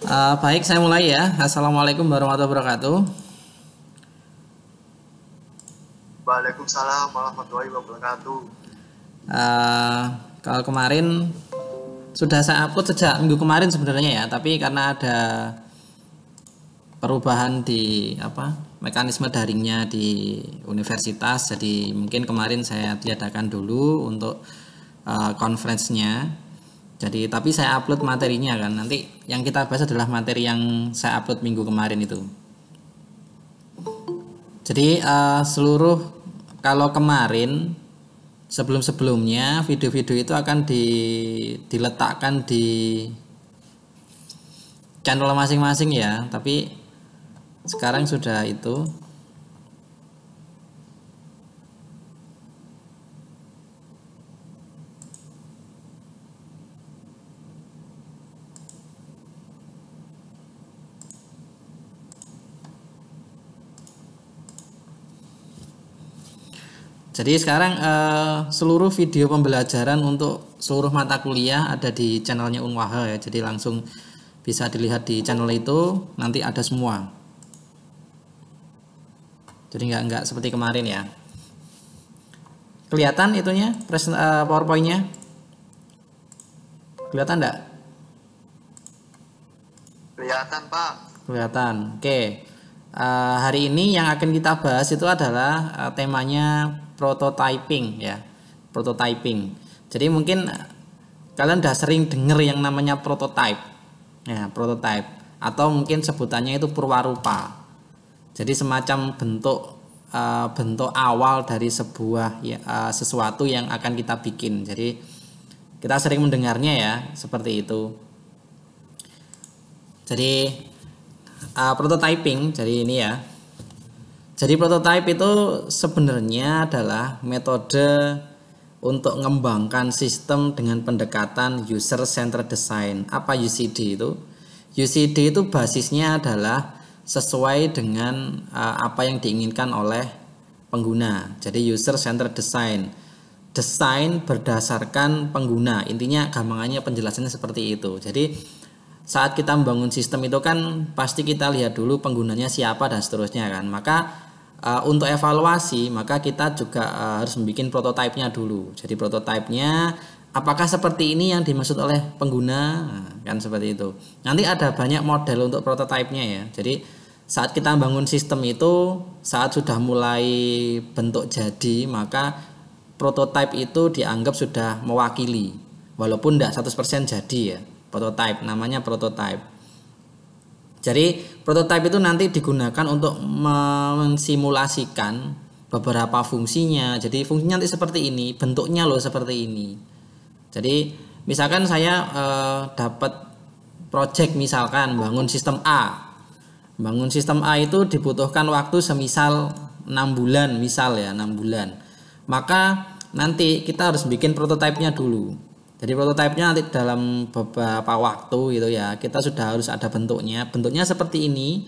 Uh, baik, saya mulai ya. Assalamualaikum warahmatullahi wabarakatuh. Waalaikumsalam warahmatullahi wabarakatuh. Uh, kalau kemarin sudah saya upload sejak minggu kemarin sebenarnya ya, tapi karena ada perubahan di apa mekanisme daringnya di universitas, jadi mungkin kemarin saya tiadakan dulu untuk uh, conference-nya jadi tapi saya upload materinya kan nanti yang kita bahas adalah materi yang saya upload minggu kemarin itu jadi uh, seluruh kalau kemarin sebelum sebelumnya video-video itu akan di, diletakkan di channel masing-masing ya tapi sekarang sudah itu Jadi sekarang uh, seluruh video pembelajaran untuk seluruh mata kuliah ada di channelnya Unwaha ya. Jadi langsung bisa dilihat di channel itu nanti ada semua. Jadi nggak nggak seperti kemarin ya. Kelihatan itunya present uh, powerpointnya? Kelihatan enggak? Kelihatan, Pak. Kelihatan. Oke. Okay. Uh, eh, hari ini yang akan kita bahas itu adalah uh, temanya prototyping ya prototyping jadi mungkin eh, kalian udah sering dengar yang namanya prototype ya prototype atau mungkin sebutannya itu purwarupa jadi semacam bentuk eh, bentuk awal dari sebuah ya, eh, sesuatu yang akan kita bikin jadi kita sering mendengarnya ya seperti itu jadi prototyping jadi ini ya jadi prototipe itu sebenarnya adalah metode untuk mengembangkan sistem dengan pendekatan user centered design. Apa UCD itu? UCD itu basisnya adalah sesuai dengan eh, apa yang diinginkan oleh pengguna. Jadi user centered design. Desain berdasarkan pengguna. Intinya gampangannya penjelasannya seperti itu. Jadi saat kita membangun sistem itu kan pasti kita lihat dulu penggunanya siapa dan seterusnya kan. Maka Uh, untuk evaluasi maka kita juga uh, harus membuat prototipenya dulu. Jadi prototipenya apakah seperti ini yang dimaksud oleh pengguna nah, kan seperti itu. Nanti ada banyak model untuk prototipenya ya. Jadi saat kita bangun sistem itu saat sudah mulai bentuk jadi maka prototipe itu dianggap sudah mewakili walaupun tidak 100% jadi ya prototipe namanya prototipe jadi prototipe itu nanti digunakan untuk mensimulasikan beberapa fungsinya. Jadi fungsinya nanti seperti ini, bentuknya loh seperti ini. Jadi misalkan saya eh, dapat project misalkan bangun sistem A. Bangun sistem A itu dibutuhkan waktu semisal 6 bulan, misal ya, 6 bulan. Maka nanti kita harus bikin prototipe-nya dulu. Jadi prototipenya nanti dalam beberapa waktu gitu ya kita sudah harus ada bentuknya. Bentuknya seperti ini.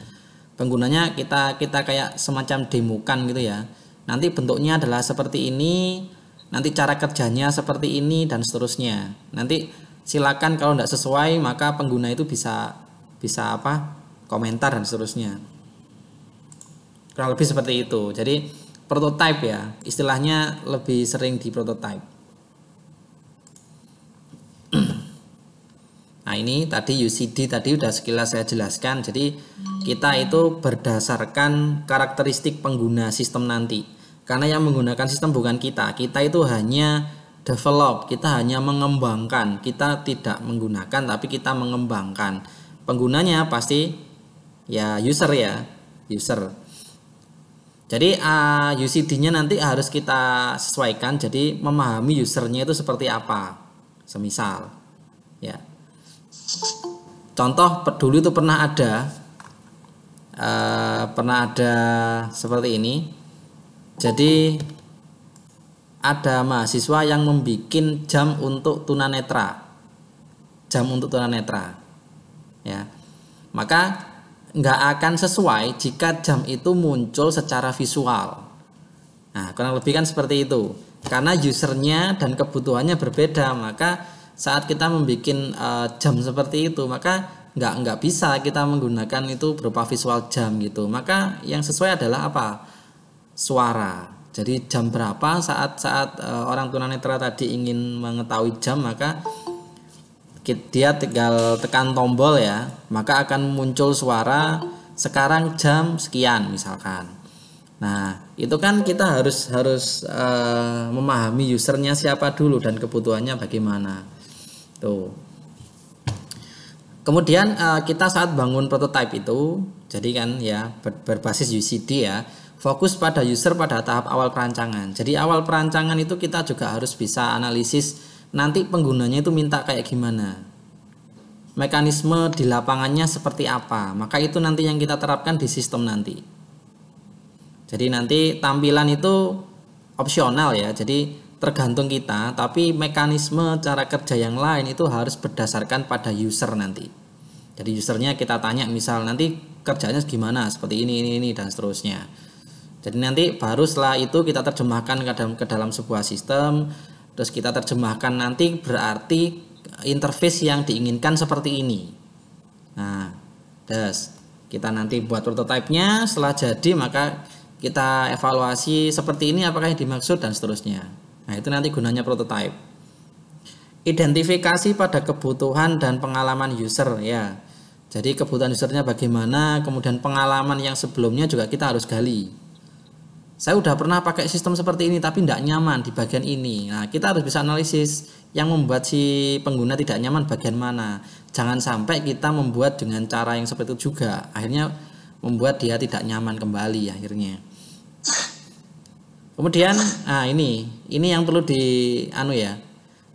Penggunanya kita kita kayak semacam demokan gitu ya. Nanti bentuknya adalah seperti ini. Nanti cara kerjanya seperti ini dan seterusnya. Nanti silakan kalau tidak sesuai maka pengguna itu bisa bisa apa komentar dan seterusnya. Kurang lebih seperti itu. Jadi prototipe ya istilahnya lebih sering di prototipe. Nah ini tadi UCD tadi udah sekilas saya jelaskan. Jadi kita itu berdasarkan karakteristik pengguna sistem nanti. Karena yang menggunakan sistem bukan kita. Kita itu hanya develop, kita hanya mengembangkan. Kita tidak menggunakan tapi kita mengembangkan. Penggunanya pasti ya user ya, user. Jadi uh, ah, UCD-nya nanti harus kita sesuaikan jadi memahami usernya itu seperti apa. Semisal ya contoh peduli itu pernah ada e, pernah ada seperti ini jadi ada mahasiswa yang membuat jam untuk tunanetra jam untuk tunanetra ya maka nggak akan sesuai jika jam itu muncul secara visual nah kurang lebih kan seperti itu karena usernya dan kebutuhannya berbeda maka saat kita membuat uh, eh, jam seperti itu maka nggak nggak bisa kita menggunakan itu berupa visual jam gitu maka yang sesuai adalah apa suara jadi jam berapa saat saat uh, orang tunanetra tadi ingin mengetahui jam maka dia tinggal tekan tombol ya maka akan muncul suara sekarang jam sekian misalkan Nah, itu kan kita harus harus uh, memahami usernya siapa dulu dan kebutuhannya bagaimana. Tuh. Gitu. Kemudian uh, kita saat bangun prototipe itu, jadi kan ya ber berbasis UCD ya, fokus pada user pada tahap awal perancangan. Jadi awal perancangan itu kita juga harus bisa analisis nanti penggunanya itu minta kayak gimana. Mekanisme di lapangannya seperti apa. Maka itu nanti yang kita terapkan di sistem nanti. Jadi nanti tampilan itu opsional ya. Jadi tergantung kita, tapi mekanisme cara kerja yang lain itu harus berdasarkan pada user nanti. Jadi usernya kita tanya misal nanti kerjanya gimana, seperti ini, ini, ini, dan seterusnya. Jadi nanti baru setelah itu kita terjemahkan ke dalam, ke dalam sebuah sistem, terus kita terjemahkan nanti berarti interface yang diinginkan seperti ini. Nah, terus kita nanti buat prototype-nya. setelah jadi maka kita evaluasi seperti ini apakah yang dimaksud dan seterusnya. Nah, itu nanti gunanya prototype. Identifikasi pada kebutuhan dan pengalaman user ya. Jadi kebutuhan usernya bagaimana, kemudian pengalaman yang sebelumnya juga kita harus gali. Saya udah pernah pakai sistem seperti ini tapi tidak nyaman di bagian ini. Nah, kita harus bisa analisis yang membuat si pengguna tidak nyaman bagian mana. Jangan sampai kita membuat dengan cara yang seperti itu juga. Akhirnya membuat dia tidak nyaman kembali akhirnya. Kemudian nah ini ini yang perlu di anu ya.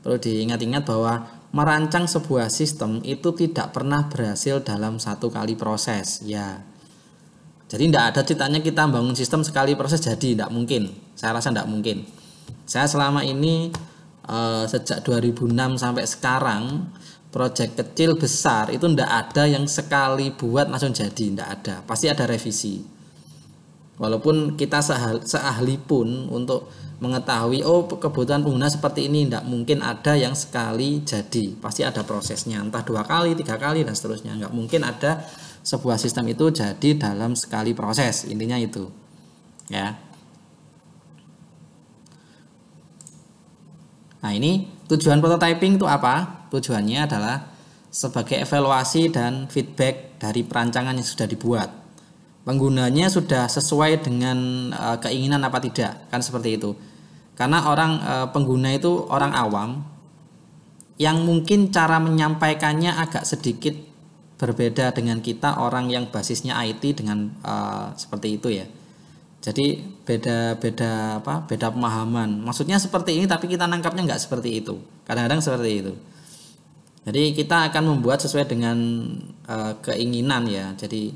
Perlu diingat-ingat bahwa merancang sebuah sistem itu tidak pernah berhasil dalam satu kali proses ya. Jadi tidak ada ceritanya kita bangun sistem sekali proses jadi tidak mungkin. Saya rasa tidak mungkin. Saya selama ini eh, sejak 2006 sampai sekarang proyek kecil besar itu tidak ada yang sekali buat langsung jadi tidak ada. Pasti ada revisi Walaupun kita seahli, seahli pun untuk mengetahui oh kebutuhan pengguna seperti ini tidak mungkin ada yang sekali jadi pasti ada prosesnya entah dua kali tiga kali dan seterusnya nggak mungkin ada sebuah sistem itu jadi dalam sekali proses intinya itu ya nah ini tujuan prototyping itu apa tujuannya adalah sebagai evaluasi dan feedback dari perancangan yang sudah dibuat penggunanya sudah sesuai dengan uh, keinginan apa tidak kan seperti itu karena orang uh, pengguna itu orang awam yang mungkin cara menyampaikannya agak sedikit berbeda dengan kita orang yang basisnya IT dengan uh, seperti itu ya. Jadi beda-beda apa? Beda pemahaman. Maksudnya seperti ini tapi kita nangkapnya nggak seperti itu. Kadang-kadang seperti itu. Jadi kita akan membuat sesuai dengan uh, keinginan ya. Jadi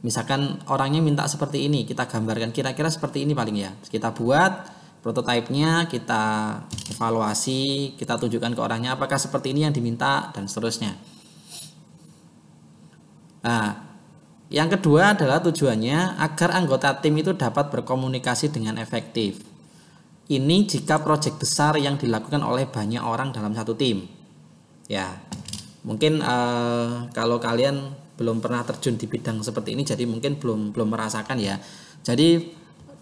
misalkan orangnya minta seperti ini kita gambarkan kira-kira seperti ini paling ya kita buat prototipenya kita evaluasi kita tunjukkan ke orangnya apakah seperti ini yang diminta dan seterusnya nah yang kedua adalah tujuannya agar anggota tim itu dapat berkomunikasi dengan efektif ini jika proyek besar yang dilakukan oleh banyak orang dalam satu tim ya mungkin eh, kalau kalian belum pernah terjun di bidang seperti ini jadi mungkin belum belum merasakan ya jadi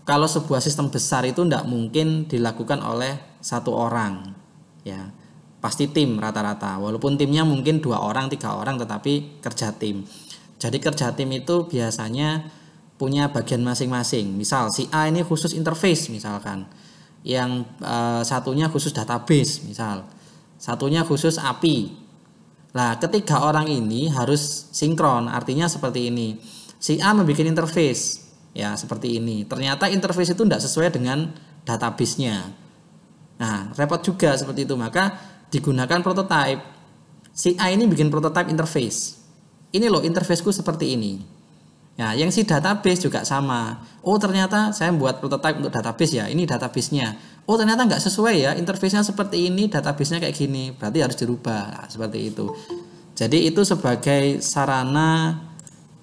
kalau sebuah sistem besar itu tidak mungkin dilakukan oleh satu orang ya pasti tim rata-rata walaupun timnya mungkin dua orang tiga orang tetapi kerja tim jadi kerja tim itu biasanya punya bagian masing-masing misal si A ini khusus interface misalkan yang uh, satunya khusus database misal satunya khusus API Nah, ketiga orang ini harus sinkron, artinya seperti ini. Si A membuat interface, ya seperti ini. Ternyata interface itu tidak sesuai dengan database-nya. Nah, repot juga seperti itu. Maka digunakan prototype. Si A ini bikin prototype interface. Ini loh interface-ku seperti ini. Nah, yang si database juga sama. Oh, ternyata saya buat prototype untuk database ya. Ini databasenya. Oh, ternyata nggak sesuai ya. Interface-nya seperti ini, databasenya kayak gini. Berarti harus dirubah. Nah, seperti itu. Jadi itu sebagai sarana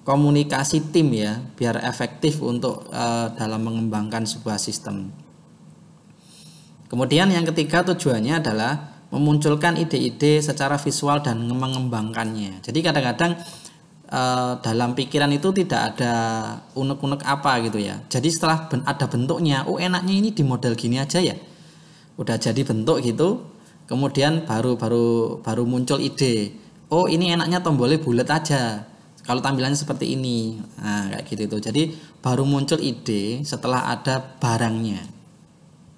komunikasi tim ya, biar efektif untuk uh, dalam mengembangkan sebuah sistem. Kemudian yang ketiga tujuannya adalah memunculkan ide-ide secara visual dan mengembangkannya. Jadi kadang-kadang Eh, dalam pikiran itu tidak ada unek-unek apa gitu ya. Jadi setelah ben ada bentuknya, oh enaknya ini di model gini aja ya. Udah jadi bentuk gitu, kemudian baru baru baru muncul ide. Oh ini enaknya tombolnya bulat aja. Kalau tampilannya seperti ini, nah kayak gitu itu. Jadi baru muncul ide setelah ada barangnya,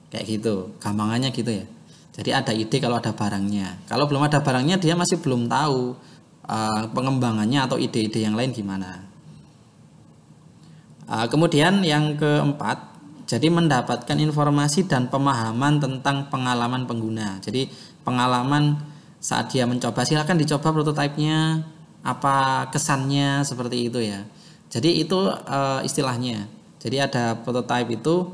kayak gitu. Gampangannya gitu ya. Jadi ada ide kalau ada barangnya. Kalau belum ada barangnya dia masih belum tahu Eh, pengembangannya atau ide-ide yang lain gimana. Uh, kemudian yang keempat, jadi mendapatkan informasi dan pemahaman tentang pengalaman pengguna. Jadi pengalaman saat dia mencoba silahkan dicoba prototipenya apa kesannya seperti itu ya. Jadi itu uh, istilahnya. Jadi ada prototipe itu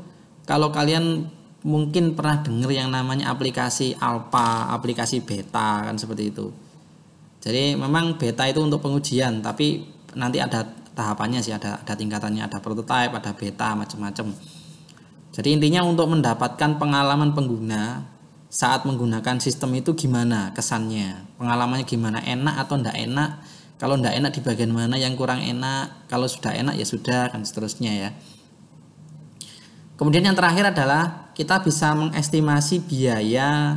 kalau kalian mungkin pernah dengar yang namanya aplikasi alpha, aplikasi beta kan seperti itu. Jadi memang beta itu untuk pengujian, tapi nanti ada tahapannya sih, ada ada tingkatannya, ada prototype, ada beta macam-macam. Jadi intinya untuk mendapatkan pengalaman pengguna saat menggunakan sistem itu gimana kesannya, pengalamannya gimana, enak atau tidak enak, kalau tidak enak di bagian mana yang kurang enak, kalau sudah enak ya sudah, dan seterusnya ya. Kemudian yang terakhir adalah kita bisa mengestimasi biaya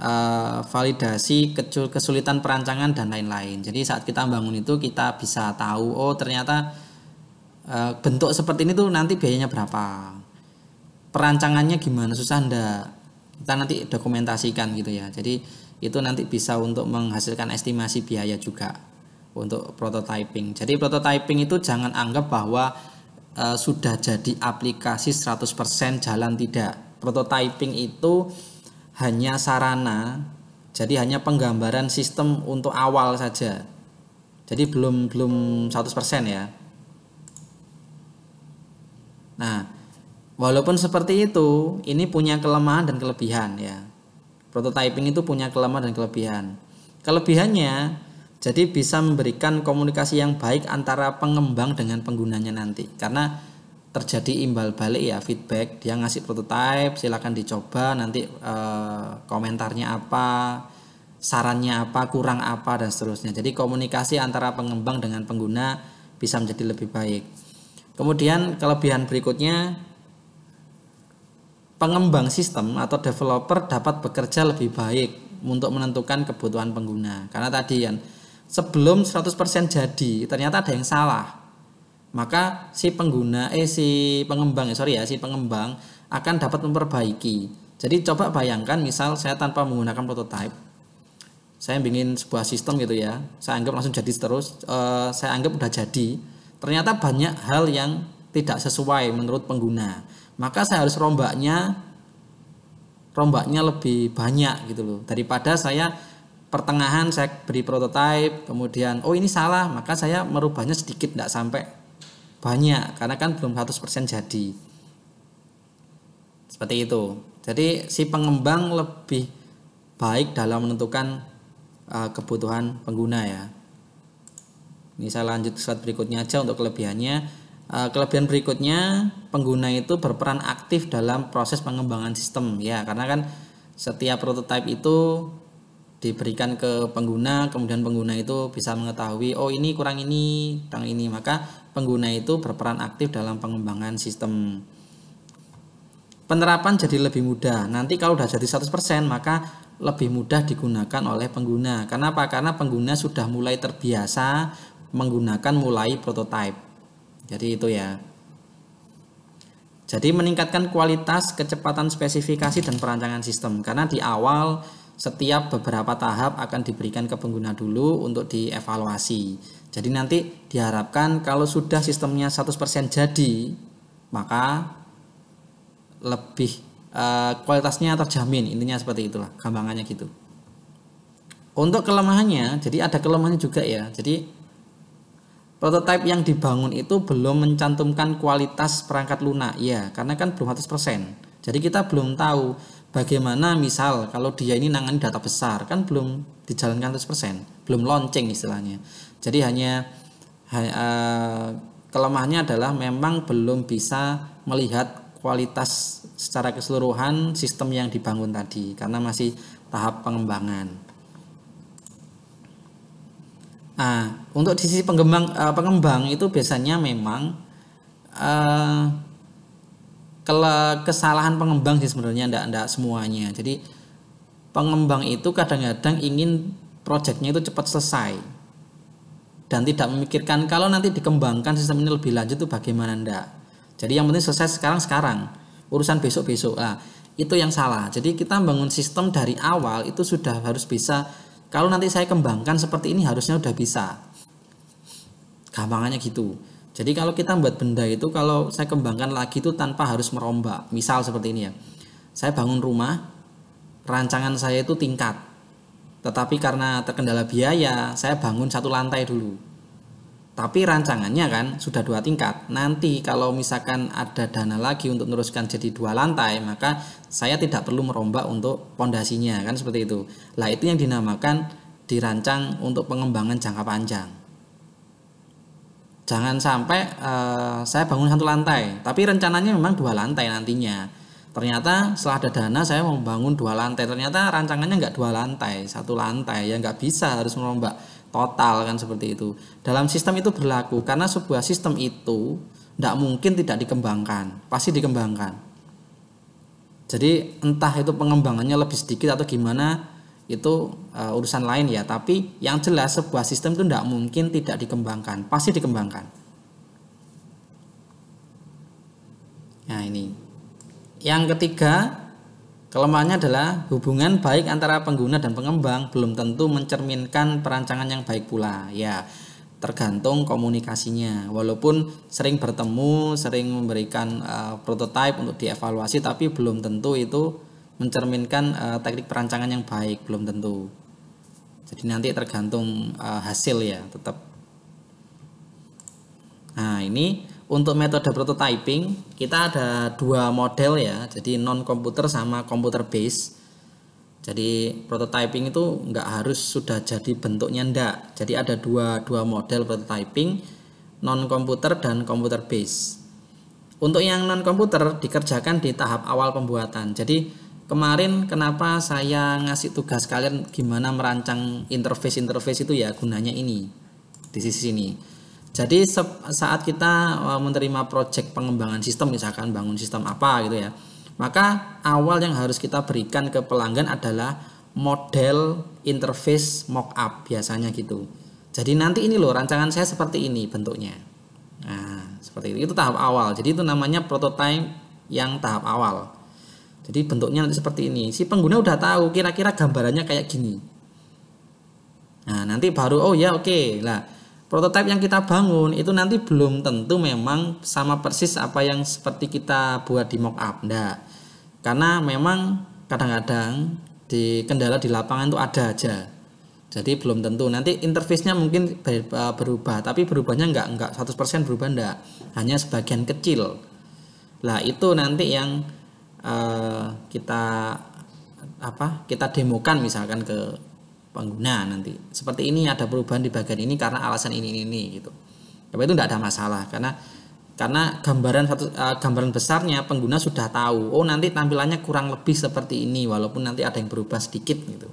uh, validasi kesulitan perancangan dan lain-lain. Jadi saat kita bangun itu kita bisa tahu oh ternyata uh, bentuk seperti ini tuh nanti biayanya berapa. Perancangannya gimana susah ndak? Kita nanti dokumentasikan gitu ya. Jadi itu nanti bisa untuk menghasilkan estimasi biaya juga untuk prototyping. Jadi prototyping itu jangan anggap bahwa e, sudah jadi aplikasi 100% jalan tidak. Prototyping itu hanya sarana, jadi hanya penggambaran sistem untuk awal saja. Jadi belum belum 100% ya. Nah, walaupun seperti itu, ini punya kelemahan dan kelebihan ya. Prototyping itu punya kelemahan dan kelebihan. Kelebihannya jadi bisa memberikan komunikasi yang baik antara pengembang dengan penggunanya nanti. Karena terjadi imbal balik ya feedback dia ngasih prototype silahkan dicoba nanti eh, komentarnya apa sarannya apa kurang apa dan seterusnya jadi komunikasi antara pengembang dengan pengguna bisa menjadi lebih baik kemudian kelebihan berikutnya pengembang sistem atau developer dapat bekerja lebih baik untuk menentukan kebutuhan pengguna karena tadi yang sebelum 100% jadi ternyata ada yang salah maka si pengguna eh si pengembang ya sorry ya si pengembang akan dapat memperbaiki jadi coba bayangkan misal saya tanpa menggunakan prototype saya ingin sebuah sistem gitu ya saya anggap langsung jadi terus eh, saya anggap udah jadi ternyata banyak hal yang tidak sesuai menurut pengguna maka saya harus rombaknya rombaknya lebih banyak gitu loh daripada saya pertengahan saya beri prototype, kemudian oh ini salah maka saya merubahnya sedikit tidak sampai banyak karena kan belum 100% jadi seperti itu jadi si pengembang lebih baik dalam menentukan uh, kebutuhan pengguna ya ini saya lanjut slide berikutnya aja untuk kelebihannya uh, kelebihan berikutnya pengguna itu berperan aktif dalam proses pengembangan sistem ya karena kan setiap prototipe itu diberikan ke pengguna kemudian pengguna itu bisa mengetahui oh ini kurang ini kurang ini maka pengguna itu berperan aktif dalam pengembangan sistem penerapan jadi lebih mudah nanti kalau sudah jadi 100% maka lebih mudah digunakan oleh pengguna karena apa karena pengguna sudah mulai terbiasa menggunakan mulai prototype jadi itu ya jadi meningkatkan kualitas kecepatan spesifikasi dan perancangan sistem karena di awal setiap beberapa tahap akan diberikan ke pengguna dulu untuk dievaluasi. Jadi nanti diharapkan kalau sudah sistemnya 100% jadi, maka lebih e, kualitasnya terjamin. Intinya seperti itulah, gampangannya gitu. Untuk kelemahannya, jadi ada kelemahannya juga ya. Jadi prototipe yang dibangun itu belum mencantumkan kualitas perangkat lunak. Ya, karena kan belum 100%. Jadi kita belum tahu Bagaimana misal kalau dia ini nangani data besar kan belum dijalankan 100%, belum launching istilahnya. Jadi hanya uh, kelemahannya adalah memang belum bisa melihat kualitas secara keseluruhan sistem yang dibangun tadi karena masih tahap pengembangan. Nah, untuk di sisi pengembang uh, pengembang itu biasanya memang uh, kesalahan pengembang sih sebenarnya ndak ndak semuanya. Jadi pengembang itu kadang-kadang ingin proyeknya itu cepat selesai dan tidak memikirkan kalau nanti dikembangkan sistem ini lebih lanjut itu bagaimana ndak. Jadi yang penting selesai sekarang sekarang urusan besok besok lah itu yang salah. Jadi kita bangun sistem dari awal itu sudah harus bisa kalau nanti saya kembangkan seperti ini harusnya sudah bisa. Gampangannya gitu. Jadi kalau kita membuat benda itu kalau saya kembangkan lagi itu tanpa harus merombak. Misal seperti ini ya. Saya bangun rumah, rancangan saya itu tingkat. Tetapi karena terkendala biaya, saya bangun satu lantai dulu. Tapi rancangannya kan sudah dua tingkat. Nanti kalau misalkan ada dana lagi untuk meneruskan jadi dua lantai, maka saya tidak perlu merombak untuk pondasinya kan seperti itu. Lah itu yang dinamakan dirancang untuk pengembangan jangka panjang jangan sampai uh, saya bangun satu lantai tapi rencananya memang dua lantai nantinya ternyata setelah ada dana saya mau bangun dua lantai ternyata rancangannya nggak dua lantai satu lantai ya nggak bisa harus merombak total kan seperti itu dalam sistem itu berlaku karena sebuah sistem itu tidak mungkin tidak dikembangkan pasti dikembangkan jadi entah itu pengembangannya lebih sedikit atau gimana itu uh, urusan lain ya tapi yang jelas sebuah sistem itu tidak mungkin tidak dikembangkan pasti dikembangkan nah ini yang ketiga kelemahannya adalah hubungan baik antara pengguna dan pengembang belum tentu mencerminkan perancangan yang baik pula ya tergantung komunikasinya walaupun sering bertemu sering memberikan uh, prototipe untuk dievaluasi tapi belum tentu itu mencerminkan uh, teknik perancangan yang baik belum tentu jadi nanti tergantung uh, hasil ya tetap nah ini untuk metode prototyping kita ada dua model ya jadi non komputer sama komputer base jadi prototyping itu nggak harus sudah jadi bentuknya ndak jadi ada dua, dua model prototyping non komputer dan komputer base untuk yang non komputer dikerjakan di tahap awal pembuatan jadi kemarin kenapa saya ngasih tugas kalian gimana merancang interface-interface itu ya gunanya ini di sisi ini. Jadi saat kita uh, menerima project pengembangan sistem misalkan bangun sistem apa gitu ya. Maka awal yang harus kita berikan ke pelanggan adalah model interface mockup biasanya gitu. Jadi nanti ini loh rancangan saya seperti ini bentuknya. Nah, seperti itu. Itu tahap awal. Jadi itu namanya prototype yang tahap awal. Jadi bentuknya nanti seperti ini. Si pengguna udah tahu kira-kira gambarannya kayak gini. Nah, nanti baru oh ya oke. Okay. Lah, prototipe yang kita bangun itu nanti belum tentu memang sama persis apa yang seperti kita buat di mock up, ndak? Karena memang kadang-kadang di kendala di lapangan itu ada aja. Jadi belum tentu. Nanti interface-nya mungkin e, berubah, tapi berubahnya enggak enggak 100% berubah enggak. Hanya sebagian kecil. Lah, itu nanti yang Eh, kita apa kita demokan misalkan ke pengguna nanti seperti ini ada perubahan di bagian ini karena alasan ini ini, ini gitu tapi itu tidak ada masalah karena karena gambaran satu uh, gambaran besarnya pengguna sudah tahu oh nanti tampilannya kurang lebih seperti ini walaupun nanti ada yang berubah sedikit gitu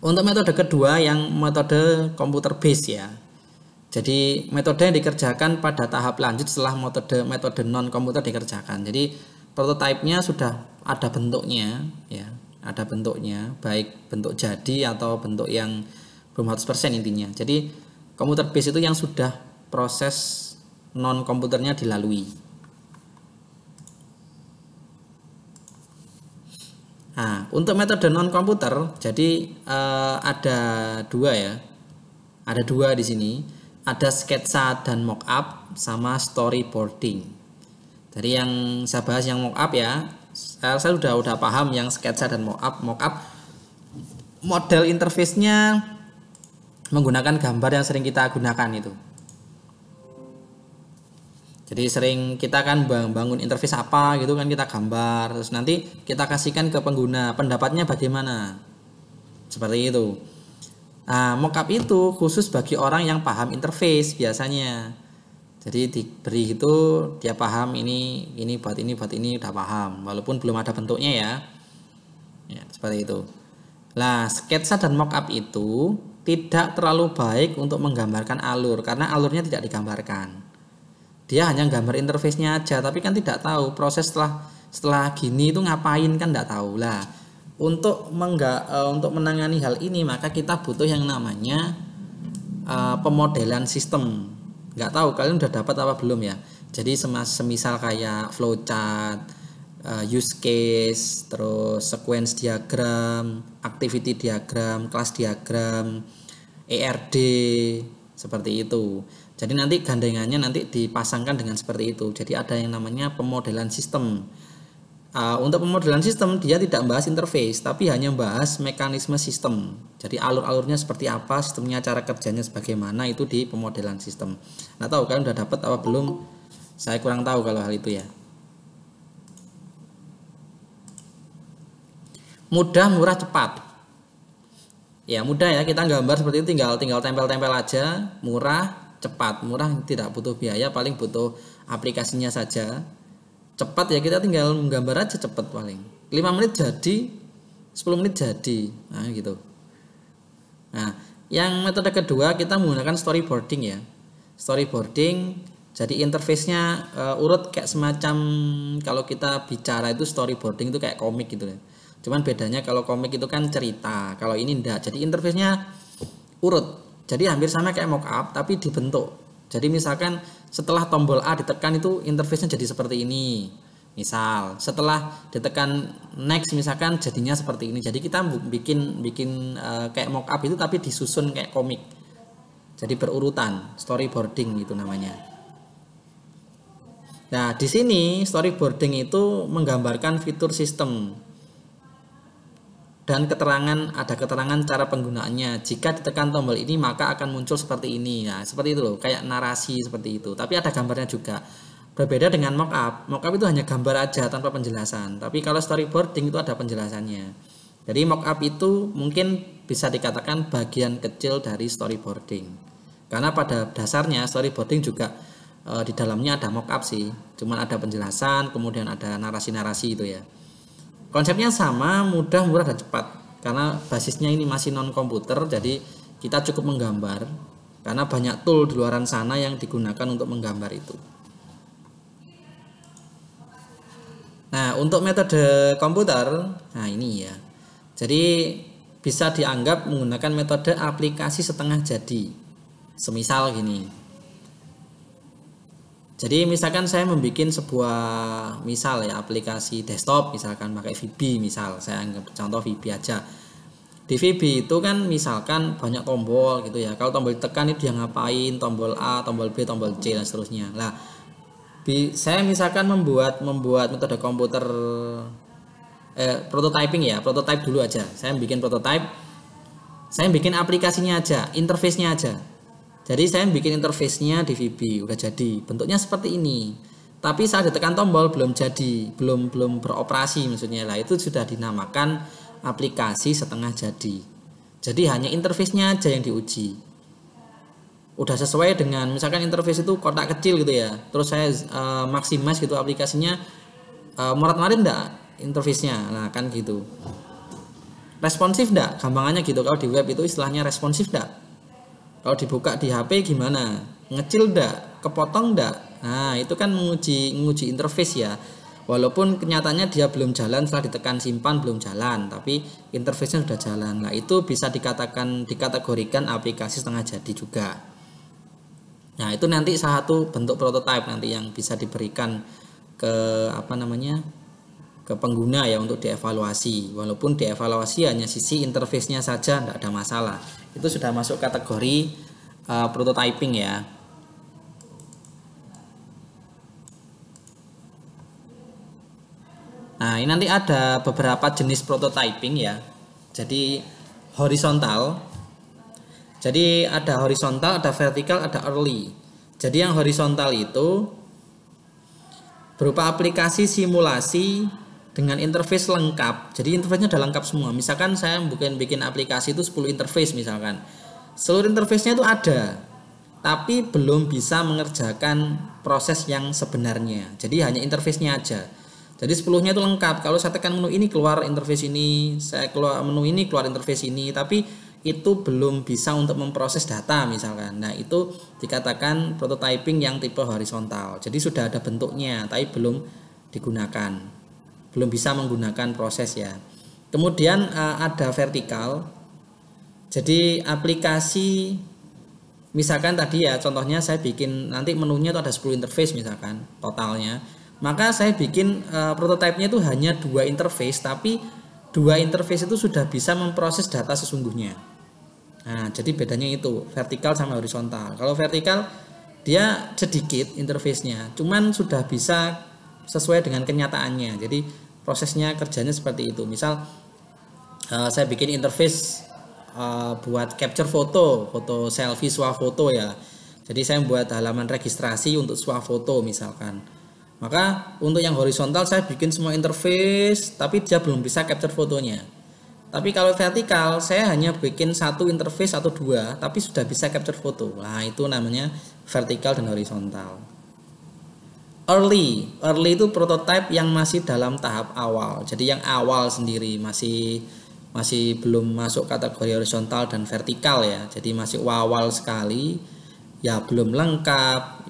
untuk metode kedua yang metode komputer base ya jadi metode yang dikerjakan pada tahap lanjut setelah metode metode non komputer dikerjakan jadi prototipenya sudah ada bentuknya ya ada bentuknya baik bentuk jadi atau bentuk yang belum 100% intinya jadi komputer base itu yang sudah proses non komputernya dilalui nah untuk metode non komputer jadi eh, ada dua ya ada dua di sini ada sketsa dan mockup sama storyboarding dari yang saya bahas yang mock up ya saya, saya udah udah paham yang sketsa dan mock up mock up model interface-nya menggunakan gambar yang sering kita gunakan itu jadi sering kita kan bangun interface apa gitu kan kita gambar terus nanti kita kasihkan ke pengguna pendapatnya bagaimana seperti itu nah mockup itu khusus bagi orang yang paham interface biasanya jadi diberi itu dia paham ini ini buat ini buat ini udah paham walaupun belum ada bentuknya ya ya seperti itu Lah, sketsa dan mockup itu tidak terlalu baik untuk menggambarkan alur karena alurnya tidak digambarkan dia hanya gambar interface-nya aja tapi kan tidak tahu proses setelah setelah gini itu ngapain kan tidak tahu lah untuk mengga, uh, untuk menangani hal ini maka kita butuh yang namanya uh, pemodelan sistem nggak tahu kalian udah dapat apa belum ya jadi semas semisal kayak flowchart eh, use case terus sequence diagram activity diagram class diagram ERD seperti itu jadi nanti gandengannya nanti dipasangkan dengan seperti itu jadi ada yang namanya pemodelan sistem Uh, untuk pemodelan sistem dia tidak membahas interface tapi hanya membahas mekanisme sistem. Jadi alur-alurnya seperti apa, sistemnya cara kerjanya sebagaimana itu di pemodelan sistem. Nah, tahu kalian sudah dapat apa belum? Saya kurang tahu kalau hal itu ya. Mudah, murah, cepat. Ya, mudah ya. Kita gambar seperti itu tinggal tinggal tempel-tempel aja, murah, cepat. Murah tidak butuh biaya, paling butuh aplikasinya saja cepat ya kita tinggal menggambar aja cepat paling 5 menit jadi 10 menit jadi nah gitu nah yang metode kedua kita menggunakan storyboarding ya storyboarding jadi interface-nya uh, urut kayak semacam kalau kita bicara itu storyboarding itu kayak komik gitu ya cuman bedanya kalau komik itu kan cerita kalau ini enggak jadi interface-nya urut jadi hampir sama kayak mockup tapi dibentuk jadi misalkan setelah tombol A ditekan itu interface-nya jadi seperti ini. Misal, setelah ditekan next misalkan jadinya seperti ini. Jadi kita bikin bikin e, kayak up itu tapi disusun kayak komik. Jadi berurutan, storyboarding itu namanya. Nah, di sini storyboarding itu menggambarkan fitur sistem dan keterangan ada keterangan cara penggunaannya. Jika ditekan tombol ini maka akan muncul seperti ini. Nah, seperti itu loh, kayak narasi seperti itu. Tapi ada gambarnya juga. Berbeda dengan mockup. Mockup itu hanya gambar aja tanpa penjelasan. Tapi kalau storyboarding itu ada penjelasannya. Jadi mockup itu mungkin bisa dikatakan bagian kecil dari storyboarding. Karena pada dasarnya storyboarding juga e, di dalamnya ada mockup sih. Cuman ada penjelasan, kemudian ada narasi-narasi itu ya. Konsepnya sama, mudah, murah dan cepat. Karena basisnya ini masih non komputer, jadi kita cukup menggambar karena banyak tool di luar sana yang digunakan untuk menggambar itu. Nah, untuk metode komputer, nah ini ya. Jadi bisa dianggap menggunakan metode aplikasi setengah jadi. Semisal gini, jadi misalkan saya membuat sebuah misal ya aplikasi desktop misalkan pakai VB misal saya anggap contoh VB aja di VB itu kan misalkan banyak tombol gitu ya kalau tombol tekan itu dia ngapain tombol A tombol B tombol C dan seterusnya lah saya misalkan membuat membuat metode komputer eh, prototyping ya prototype dulu aja saya bikin prototype saya bikin aplikasinya aja interface-nya aja jadi saya bikin interface-nya di VB, udah jadi. Bentuknya seperti ini. Tapi saat ditekan tombol belum jadi, belum belum beroperasi maksudnya lah. Itu sudah dinamakan aplikasi setengah jadi. Jadi hanya interface-nya aja yang diuji. Udah sesuai dengan misalkan interface itu kotak kecil gitu ya. Terus saya uh, eh, maksimis gitu aplikasinya uh, eh, morat marin enggak interface-nya. Nah, kan gitu. Responsif enggak? Gampangannya gitu kalau di web itu istilahnya responsif enggak? Kalau dibuka di HP gimana? Ngecil ndak? Kepotong ndak? Nah, itu kan menguji menguji interface ya. Walaupun kenyataannya dia belum jalan setelah ditekan simpan belum jalan, tapi interface-nya sudah jalan. Nah, itu bisa dikatakan dikategorikan aplikasi setengah jadi juga. Nah, itu nanti satu bentuk prototype nanti yang bisa diberikan ke apa namanya? ke pengguna ya untuk dievaluasi walaupun dievaluasi hanya sisi interface-nya saja tidak ada masalah itu sudah masuk kategori uh, prototyping ya nah ini nanti ada beberapa jenis prototyping ya jadi horizontal jadi ada horizontal ada vertikal ada early jadi yang horizontal itu berupa aplikasi simulasi dengan interface lengkap. Jadi interface-nya sudah lengkap semua. Misalkan saya bukan bikin aplikasi itu 10 interface misalkan. Seluruh interface-nya itu ada. Tapi belum bisa mengerjakan proses yang sebenarnya. Jadi hanya interface-nya aja. Jadi 10-nya itu lengkap. Kalau saya tekan menu ini keluar interface ini, saya keluar menu ini keluar interface ini, tapi itu belum bisa untuk memproses data misalkan. Nah, itu dikatakan prototyping yang tipe horizontal. Jadi sudah ada bentuknya tapi belum digunakan belum bisa menggunakan proses ya. Kemudian eh, ada vertikal. Jadi aplikasi misalkan tadi ya contohnya saya bikin nanti menunya itu ada 10 interface misalkan totalnya. Maka saya bikin uh, prototipenya itu hanya dua interface tapi dua interface itu sudah bisa memproses data sesungguhnya. Nah, jadi bedanya itu vertikal sama horizontal. Kalau vertikal dia sedikit interface-nya, cuman sudah bisa sesuai dengan kenyataannya. Jadi prosesnya kerjanya seperti itu misal uh, saya bikin interface uh, buat capture foto foto selfie swafoto ya jadi saya membuat halaman registrasi untuk swafoto misalkan maka untuk yang horizontal saya bikin semua interface tapi dia belum bisa capture fotonya tapi kalau vertikal saya hanya bikin satu interface atau dua tapi sudah bisa capture foto. Nah, itu namanya vertikal dan horizontal early early itu prototype yang masih dalam tahap awal jadi yang awal sendiri masih masih belum masuk kategori horizontal dan vertikal ya jadi masih awal sekali ya belum lengkap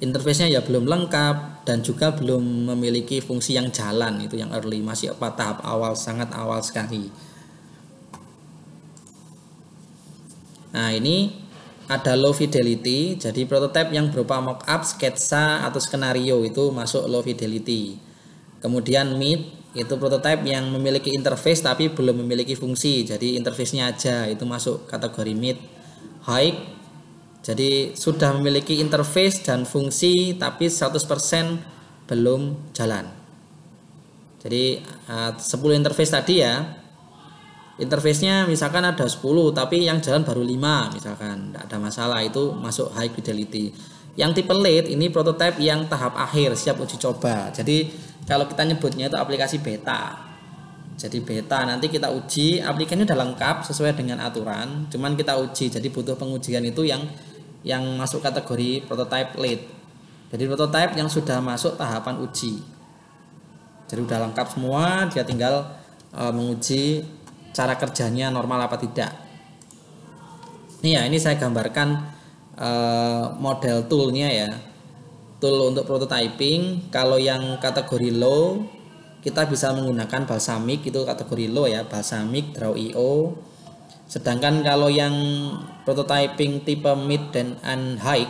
interface-nya ya belum lengkap dan juga belum memiliki fungsi yang jalan itu yang early masih apa tahap awal sangat awal sekali nah ini ada low fidelity, jadi prototipe yang berupa mock up, sketsa atau skenario itu masuk low fidelity. Kemudian mid itu prototipe yang memiliki interface tapi belum memiliki fungsi, jadi interface-nya aja itu masuk kategori mid. High jadi sudah memiliki interface dan fungsi tapi 100% belum jalan. Jadi 10 eh, interface tadi ya interface-nya misalkan ada 10 tapi yang jalan baru 5 misalkan tidak ada masalah itu masuk high fidelity yang tipe late ini prototipe yang tahap akhir siap uji coba jadi kalau kita nyebutnya itu aplikasi beta jadi beta nanti kita uji aplikasinya udah lengkap sesuai dengan aturan cuman kita uji jadi butuh pengujian itu yang yang masuk kategori prototipe late jadi prototipe yang sudah masuk tahapan uji jadi udah lengkap semua dia tinggal eh, menguji cara kerjanya normal apa tidak. Ini ya, ini saya gambarkan eh, model toolnya ya. Tool untuk prototyping, kalau yang kategori low kita bisa menggunakan balsamic itu kategori low ya, balsamic, draw.io. Sedangkan kalau yang prototyping tipe mid dan and high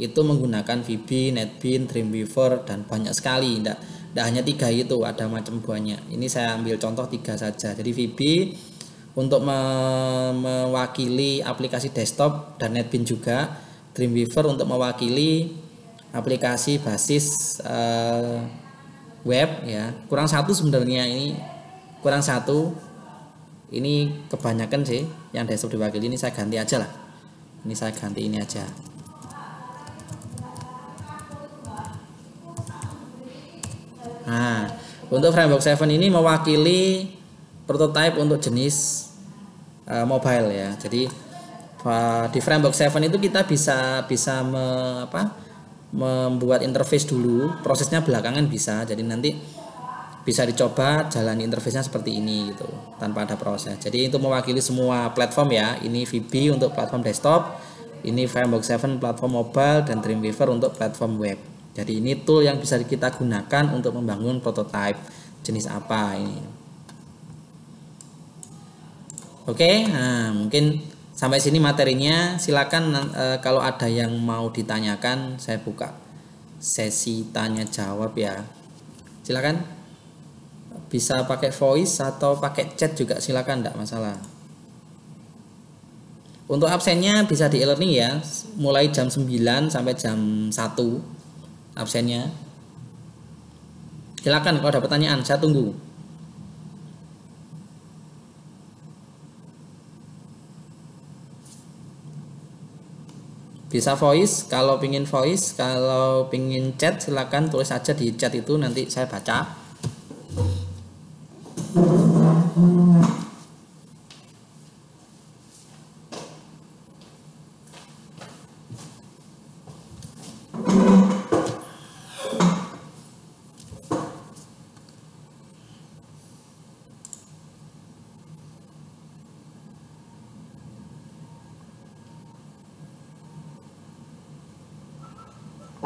itu menggunakan VB, NetBean, Dreamweaver dan banyak sekali. Tidak, tidak hanya tiga itu ada macam banyak ini saya ambil contoh tiga saja jadi VB untuk me mewakili aplikasi desktop dan NetBeans juga Dreamweaver untuk mewakili aplikasi basis uh, web ya kurang satu sebenarnya ini kurang satu ini kebanyakan sih yang desktop diwakili ini saya ganti aja lah ini saya ganti ini aja Nah, untuk framework 7 ini mewakili prototype untuk jenis uh, mobile ya. Jadi uh, di framework 7 itu kita bisa bisa me, apa, membuat interface dulu, prosesnya belakangan bisa. Jadi nanti bisa dicoba jalani interface-nya seperti ini gitu tanpa ada proses. Jadi itu mewakili semua platform ya. Ini VB untuk platform desktop, ini Framework 7 platform mobile dan Dreamweaver untuk platform web. Jadi ini tool yang bisa kita gunakan untuk membangun prototype jenis apa ini. Oke, nah mungkin sampai sini materinya. Silakan e, kalau ada yang mau ditanyakan, saya buka sesi tanya jawab ya. Silakan bisa pakai voice atau pakai chat juga silakan, tidak masalah. Untuk absennya bisa di e-learning ya, mulai jam 9 sampai jam 1 absennya. Silakan kalau ada pertanyaan, saya tunggu. Bisa voice, kalau pingin voice, kalau pingin chat silakan tulis saja di chat itu nanti saya baca.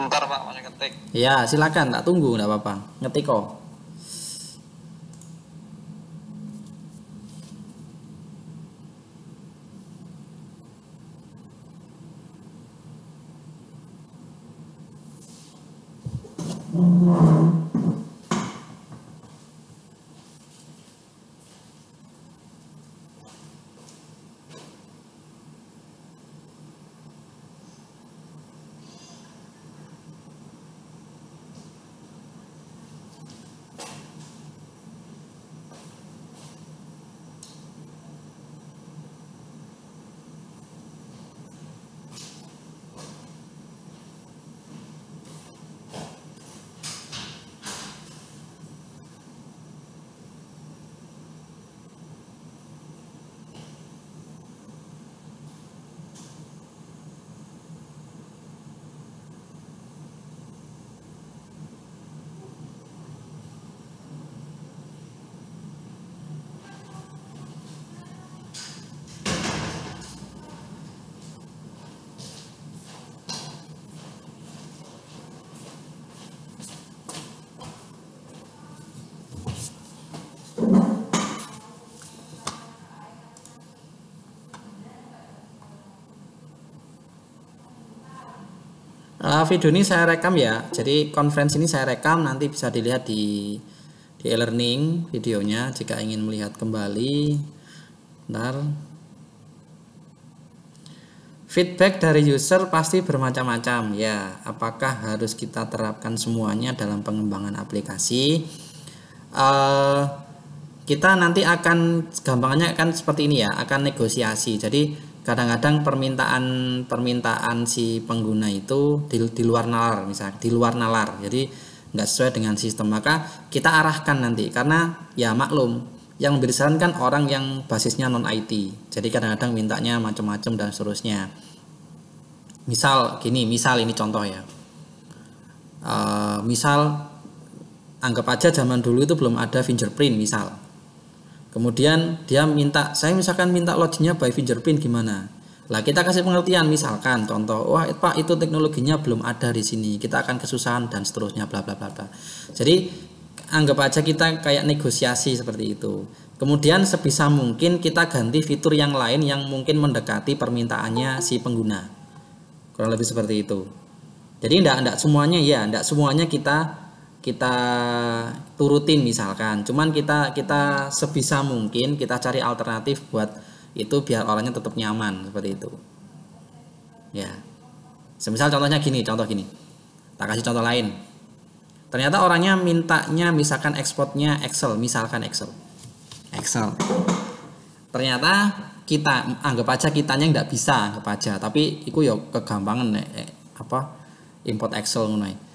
Bentar Pak, masih ngetik. Iya, silakan tak tunggu tidak apa-apa. Ngetik kok. video ini saya rekam ya. Jadi konferensi ini saya rekam nanti bisa dilihat di di e-learning videonya jika ingin melihat kembali. Ntar Feedback dari user pasti bermacam-macam ya. Apakah harus kita terapkan semuanya dalam pengembangan aplikasi? Uh, kita nanti akan gampangannya akan seperti ini ya, akan negosiasi. Jadi kadang-kadang permintaan permintaan si pengguna itu di, di luar nalar misalnya di luar nalar jadi nggak sesuai dengan sistem maka kita arahkan nanti karena ya maklum yang disarankan kan orang yang basisnya non IT jadi kadang-kadang mintanya macam-macam dan seterusnya misal gini misal ini contoh ya uh, misal anggap aja zaman dulu itu belum ada fingerprint misal Kemudian dia minta, saya misalkan minta loginnya by fingerprint gimana? Lah kita kasih pengertian misalkan contoh, wah Pak itu teknologinya belum ada di sini, kita akan kesusahan dan seterusnya bla bla bla bla. Jadi anggap aja kita kayak negosiasi seperti itu. Kemudian sebisa mungkin kita ganti fitur yang lain yang mungkin mendekati permintaannya si pengguna. Kurang lebih seperti itu. Jadi tidak, enggak semuanya ya, tidak semuanya kita kita turutin misalkan cuman kita kita sebisa mungkin kita cari alternatif buat itu biar orangnya tetap nyaman seperti itu ya semisal contohnya gini contoh gini tak kasih contoh lain ternyata orangnya mintanya misalkan ekspornya Excel misalkan Excel Excel ternyata kita anggap aja kitanya nggak bisa anggap aja tapi itu ya kegampangan eh, eh, apa import Excel ngunai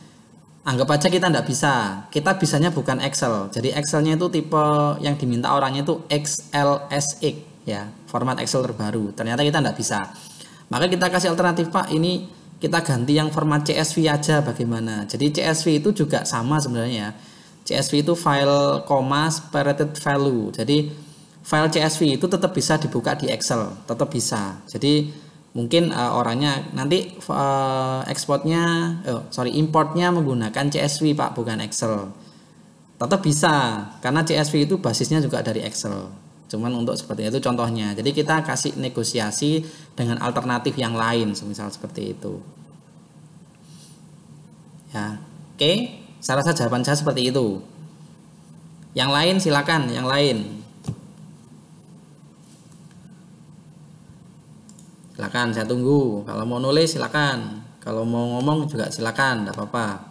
anggap aja kita tidak bisa kita bisanya bukan Excel jadi Excelnya itu tipe yang diminta orangnya itu XLSX ya format Excel terbaru ternyata kita tidak bisa maka kita kasih alternatif Pak ini kita ganti yang format CSV aja bagaimana jadi CSV itu juga sama sebenarnya ya. CSV itu file comma separated value jadi file CSV itu tetap bisa dibuka di Excel tetap bisa jadi mungkin uh, orangnya nanti uh, eh, ekspornya oh, sorry importnya menggunakan CSV pak bukan Excel tetap bisa karena CSV itu basisnya juga dari Excel cuman untuk seperti itu contohnya jadi kita kasih negosiasi dengan alternatif yang lain misal seperti itu ya oke saya rasa jawaban saya seperti itu yang lain silakan yang lain silakan saya tunggu kalau mau nulis silakan kalau mau ngomong juga silakan tidak apa-apa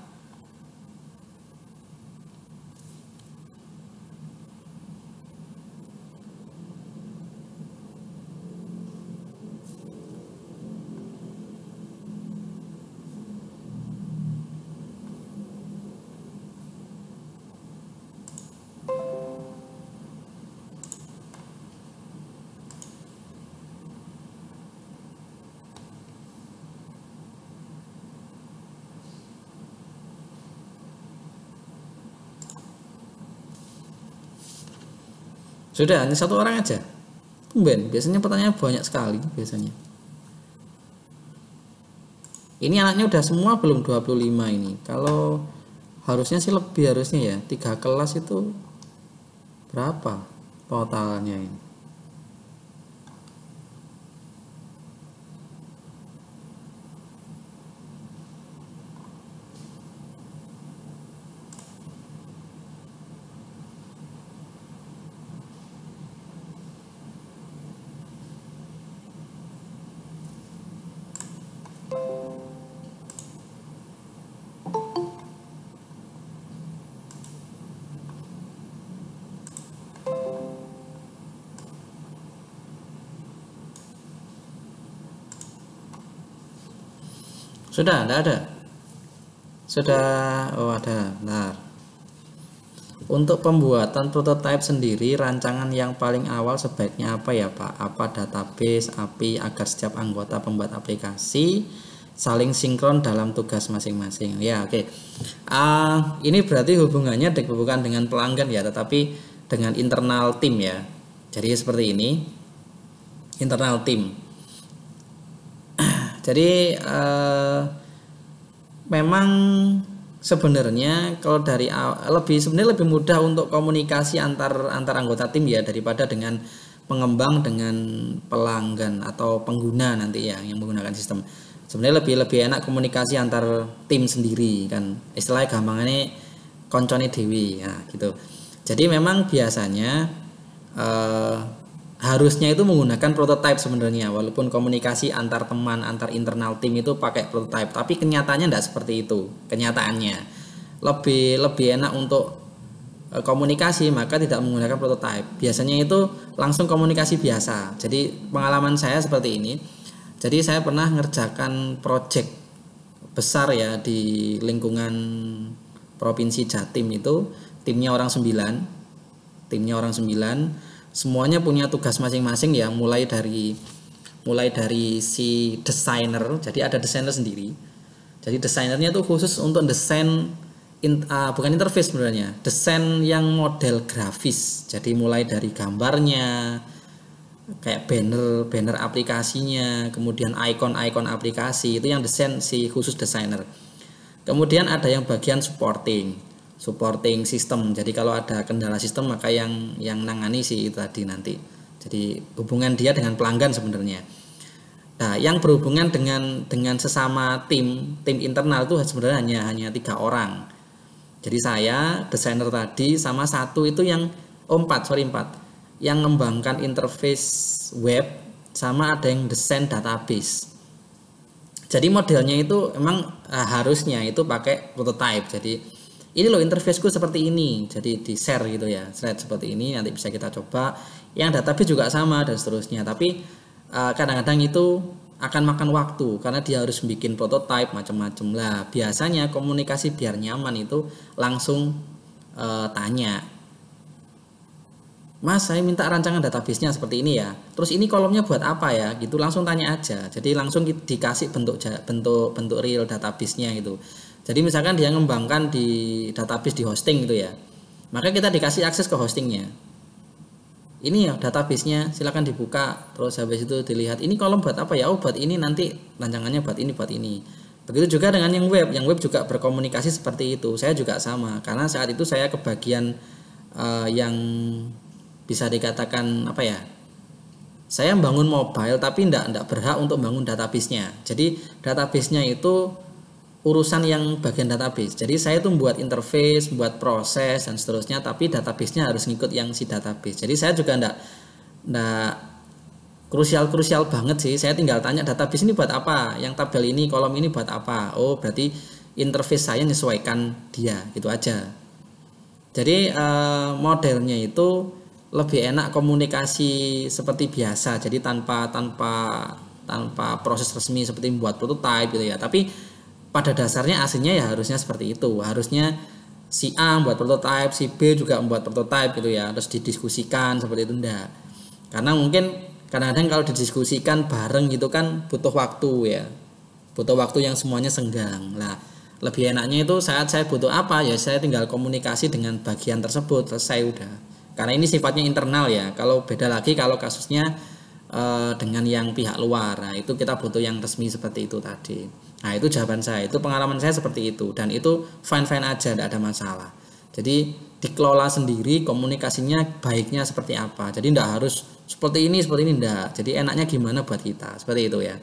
Sudah hanya satu orang aja. Tumben, biasanya pertanyaan banyak sekali biasanya. Ini anaknya udah semua belum 25 ini. Kalau harusnya sih lebih harusnya ya. Tiga kelas itu berapa totalnya ini? Sudah, tidak ada. Sudah, oh ada, benar. Untuk pembuatan prototipe sendiri, rancangan yang paling awal sebaiknya apa ya Pak? Apa database, API, agar setiap anggota pembuat aplikasi saling sinkron dalam tugas masing-masing. Ya, oke. Okay. Uh, ini berarti hubungannya de bukan dengan pelanggan ya, tetapi dengan internal tim ya. Jadi seperti ini, internal tim. Jadi uh, memang sebenarnya kalau dari lebih sebenarnya lebih mudah untuk komunikasi antar antar anggota tim ya daripada dengan pengembang dengan pelanggan atau pengguna nanti ya yang menggunakan sistem sebenarnya lebih lebih enak komunikasi antar tim sendiri kan istilahnya ini koncone dewi ya gitu jadi memang biasanya eh, harusnya itu menggunakan prototype sebenarnya walaupun komunikasi antar teman antar internal tim itu pakai prototype tapi kenyataannya tidak seperti itu kenyataannya lebih lebih enak untuk e, komunikasi maka tidak menggunakan prototype biasanya itu langsung komunikasi biasa jadi pengalaman saya seperti ini jadi saya pernah ngerjakan project besar ya di lingkungan provinsi Jatim itu timnya orang sembilan timnya orang sembilan semuanya punya tugas masing-masing ya mulai dari mulai dari si desainer jadi ada desainer sendiri jadi desainernya tuh khusus untuk desain in, uh, bukan interface sebenarnya desain yang model grafis jadi mulai dari gambarnya kayak banner banner aplikasinya kemudian icon-icon aplikasi itu yang desain si khusus desainer kemudian ada yang bagian supporting supporting system. Jadi kalau ada kendala sistem maka yang yang nangani si itu tadi nanti. Jadi hubungan dia dengan pelanggan sebenarnya. Nah, yang berhubungan dengan dengan sesama tim tim internal itu sebenarnya hanya hanya tiga orang. Jadi saya desainer tadi sama satu itu yang oh empat sorry empat yang mengembangkan interface web sama ada yang desain database. Jadi modelnya itu emang eh, harusnya itu pakai prototype. Jadi ini loh interface ku seperti ini jadi di share gitu ya slide seperti ini nanti bisa kita coba yang database juga sama dan seterusnya tapi eh, kadang-kadang uh, itu akan makan waktu karena dia harus bikin prototype macam-macam lah biasanya komunikasi biar nyaman itu langsung uh, tanya Mas saya minta rancangan database-nya seperti ini ya terus ini kolomnya buat apa ya gitu langsung tanya aja jadi langsung dikasih bentuk bentuk bentuk real database-nya gitu jadi misalkan dia mengembangkan di database di hosting gitu ya. Maka kita dikasih akses ke hostingnya. Ini ya databasenya, silakan dibuka. Terus habis itu dilihat ini kolom buat apa ya? Oh buat ini nanti rancangannya buat ini buat ini. Begitu juga dengan yang web, yang web juga berkomunikasi seperti itu. Saya juga sama karena saat itu saya kebagian uh, yang bisa dikatakan apa ya? Saya membangun mobile tapi tidak tidak berhak untuk membangun databasenya. Jadi databasenya itu urusan yang bagian database. Jadi saya tuh buat interface, buat proses dan seterusnya, tapi database-nya harus ngikut yang si database. Jadi saya juga ndak ndak krusial krusial banget sih. Saya tinggal tanya database ini buat apa, yang tabel ini, kolom ini buat apa. Oh berarti interface saya menyesuaikan dia gitu aja. Jadi eh, modelnya itu lebih enak komunikasi seperti biasa. Jadi tanpa tanpa tanpa proses resmi seperti membuat prototype gitu ya. Tapi pada dasarnya aslinya ya harusnya seperti itu harusnya si A membuat prototipe si B juga membuat prototipe gitu ya terus didiskusikan seperti itu enggak karena mungkin kadang-kadang kalau didiskusikan bareng gitu kan butuh waktu ya butuh waktu yang semuanya senggang lah lebih enaknya itu saat saya butuh apa ya saya tinggal komunikasi dengan bagian tersebut selesai udah karena ini sifatnya internal ya kalau beda lagi kalau kasusnya eh, dengan yang pihak luar nah itu kita butuh yang resmi seperti itu tadi Nah itu jawaban saya, itu pengalaman saya seperti itu dan itu fine fine aja, tidak ada masalah. Jadi dikelola sendiri komunikasinya baiknya seperti apa. Jadi tidak harus seperti ini seperti ini tidak. Jadi enaknya gimana buat kita seperti itu ya.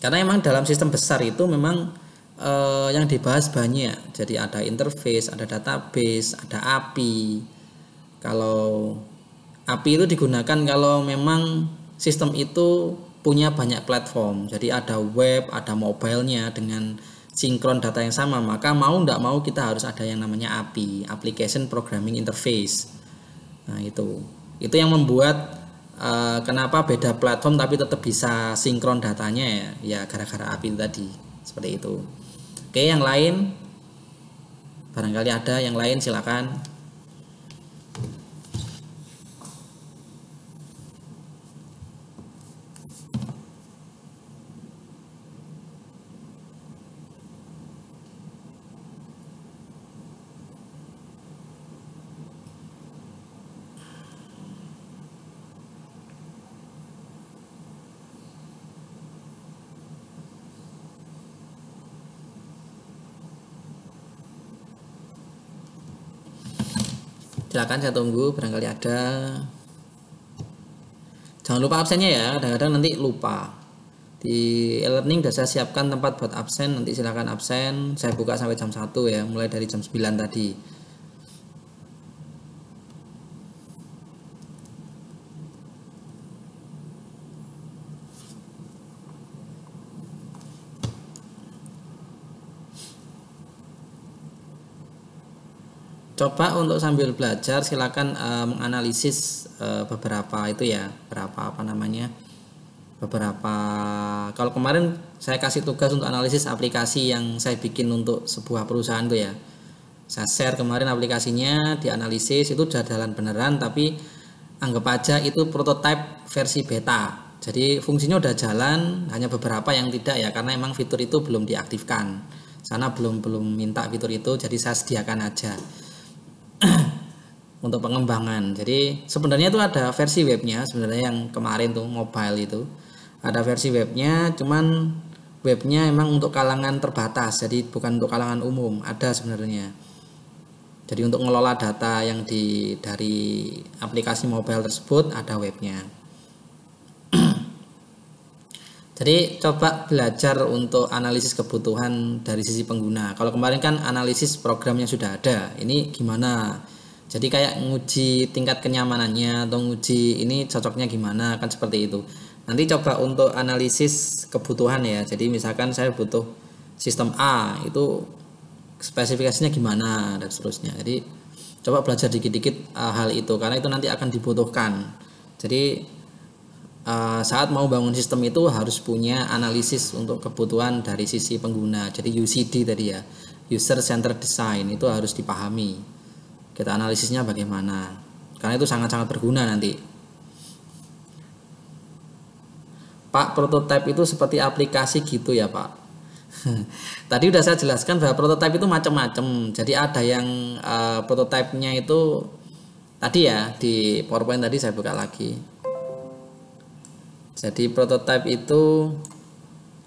Karena memang dalam sistem besar itu memang eh, yang dibahas banyak. Jadi ada interface, ada database, ada API. Kalau API itu digunakan kalau memang sistem itu punya banyak platform. Jadi ada web, ada mobilenya dengan sinkron data yang sama, maka mau tidak mau kita harus ada yang namanya API, Application Programming Interface. Nah, itu. Itu yang membuat uh, kenapa beda platform tapi tetap bisa sinkron datanya ya, ya gara-gara API tadi. Seperti itu. Oke, yang lain barangkali ada yang lain silakan. silakan saya tunggu barangkali ada jangan lupa absennya ya kadang-kadang nanti lupa di e-learning sudah saya siapkan tempat buat absen nanti silakan absen saya buka sampai jam 1 ya mulai dari jam 9 tadi coba untuk sambil belajar silakan uh, menganalisis uh, beberapa itu ya berapa apa namanya beberapa kalau kemarin saya kasih tugas untuk analisis aplikasi yang saya bikin untuk sebuah perusahaan tuh ya saya share kemarin aplikasinya dianalisis itu sudah jalan beneran tapi anggap aja itu prototype versi beta jadi fungsinya udah jalan hanya beberapa yang tidak ya karena emang fitur itu belum diaktifkan sana belum belum minta fitur itu jadi saya sediakan aja untuk pengembangan. Jadi sebenarnya itu ada versi webnya sebenarnya yang kemarin tuh mobile itu ada versi webnya, cuman webnya emang untuk kalangan terbatas, jadi bukan untuk kalangan umum ada sebenarnya. Jadi untuk ngelola data yang di dari aplikasi mobile tersebut ada webnya. Jadi coba belajar untuk analisis kebutuhan dari sisi pengguna. Kalau kemarin kan analisis program yang sudah ada, ini gimana? Jadi kayak nguji tingkat kenyamanannya atau nguji ini cocoknya gimana kan seperti itu. Nanti coba untuk analisis kebutuhan ya. Jadi misalkan saya butuh sistem A itu spesifikasinya gimana dan seterusnya. Jadi coba belajar dikit-dikit eh, hal itu karena itu nanti akan dibutuhkan. Jadi Eh, saat mau bangun sistem itu harus punya analisis untuk kebutuhan dari sisi pengguna. Jadi UCD tadi ya, user center design itu harus dipahami. Kita analisisnya bagaimana. Karena itu sangat-sangat berguna nanti. Pak, prototipe itu seperti aplikasi gitu ya, Pak. Tadi udah saya jelaskan bahwa prototipe itu macam-macam. Jadi ada yang uh, prototipenya itu tadi ya di PowerPoint tadi saya buka lagi jadi prototype itu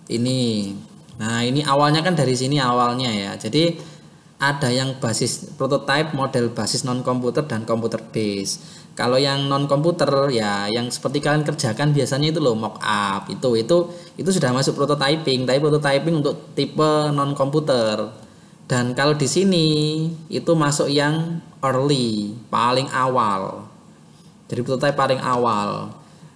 ini nah ini awalnya kan dari sini awalnya ya jadi ada yang basis prototype model basis non komputer dan komputer base kalau yang non komputer ya yang seperti kalian kerjakan biasanya itu loh mock up itu itu itu sudah masuk prototyping tapi prototyping untuk tipe non komputer dan kalau di sini itu masuk yang early paling awal jadi prototype paling awal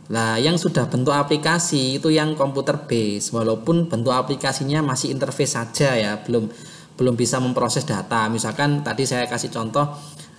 lah yang sudah bentuk aplikasi itu yang komputer base walaupun bentuk aplikasinya masih interface saja ya, belum belum bisa memproses data. Misalkan tadi saya kasih contoh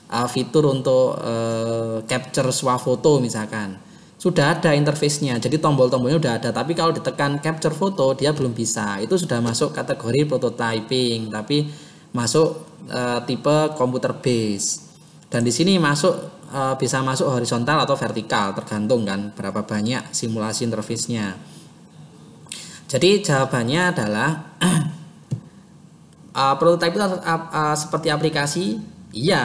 uh, fitur untuk uh, capture swafoto misalkan. Sudah ada interface-nya. Jadi tombol-tombolnya sudah ada, tapi kalau ditekan capture foto dia belum bisa. Itu sudah masuk kategori prototyping, tapi masuk uh, tipe komputer base. Dan di sini masuk e, bisa masuk horizontal atau vertikal tergantung kan berapa banyak simulasi interface-nya. Jadi jawabannya adalah e, prototipe itu eh, seperti aplikasi, iya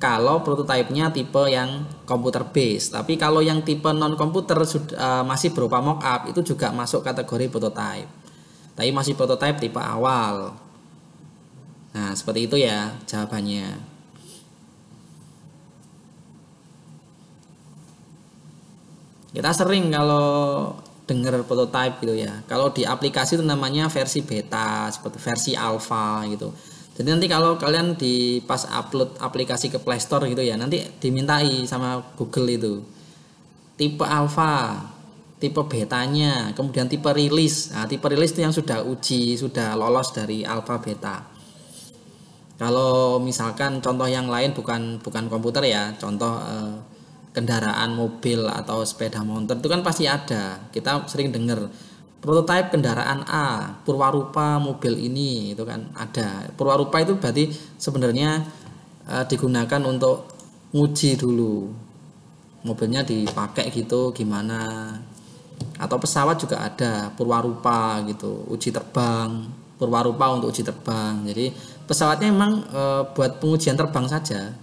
kalau nya tipe yang komputer based. Tapi kalau yang tipe non komputer uh, masih berupa mock up itu juga masuk kategori prototype. Tapi masih prototipe tipe awal. Nah, seperti itu ya jawabannya. kita ya, sering kalau dengar prototype gitu ya kalau di aplikasi itu namanya versi beta seperti versi alpha gitu jadi nanti kalau kalian di pas upload aplikasi ke Play Store gitu ya nanti dimintai sama Google itu tipe alpha tipe betanya kemudian tipe rilis nah tipe rilis itu yang sudah uji sudah lolos dari alpha beta kalau misalkan contoh yang lain bukan bukan komputer ya contoh eh, kendaraan mobil atau sepeda motor itu kan pasti ada. Kita sering dengar prototipe kendaraan A, purwarupa mobil ini itu kan ada. Purwarupa itu berarti sebenarnya e, digunakan untuk nguji dulu. Mobilnya dipakai gitu gimana. Atau pesawat juga ada purwarupa gitu, uji terbang, purwarupa untuk uji terbang. Jadi pesawatnya emang e, eh, buat pengujian terbang saja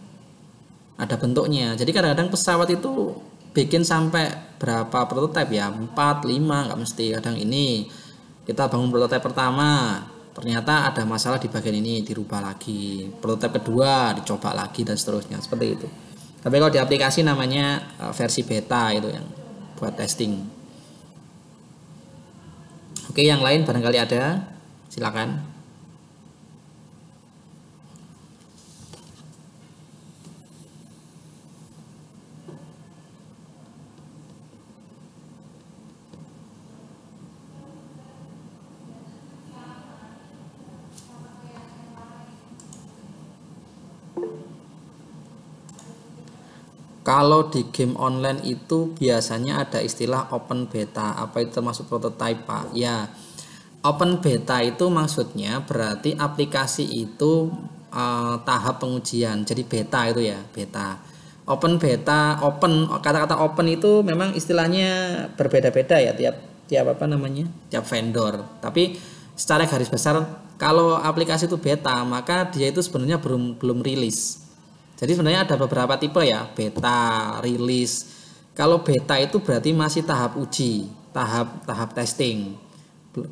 ada bentuknya jadi kadang-kadang pesawat itu bikin sampai berapa prototipe ya 4, 5 nggak mesti kadang ini kita bangun prototipe pertama ternyata ada masalah di bagian ini dirubah lagi prototipe kedua dicoba lagi dan seterusnya seperti itu tapi kalau di aplikasi namanya eh, versi beta itu yang buat testing oke yang lain barangkali ada silakan kalau di game online itu biasanya ada istilah open beta. Apa itu termasuk prototipe, Pak? Ya. Open beta itu maksudnya berarti aplikasi itu uh, tahap pengujian. Jadi beta itu ya, beta. Open beta, open kata-kata open itu memang istilahnya berbeda-beda ya tiap tiap apa namanya? tiap vendor. Tapi secara garis besar kalau aplikasi itu beta, maka dia itu sebenarnya belum belum rilis jadi sebenarnya ada beberapa tipe ya, beta, rilis. Kalau beta itu berarti masih tahap uji, tahap tahap testing.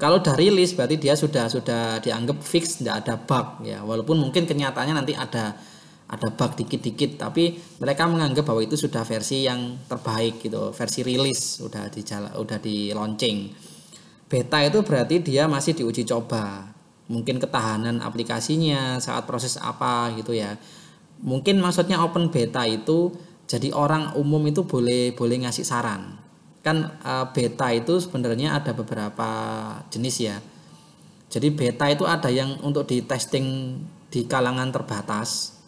Kalau udah rilis berarti dia sudah sudah dianggap fix, tidak ada bug ya. Walaupun mungkin kenyataannya nanti ada ada bug dikit-dikit, tapi mereka menganggap bahwa itu sudah versi yang terbaik gitu, versi rilis sudah di udah di launching. Beta itu berarti dia masih diuji coba, mungkin ketahanan aplikasinya saat proses apa gitu ya mungkin maksudnya open beta itu jadi orang umum itu boleh boleh ngasih saran kan eh, beta itu sebenarnya ada beberapa jenis ya jadi beta itu ada yang untuk di testing di kalangan terbatas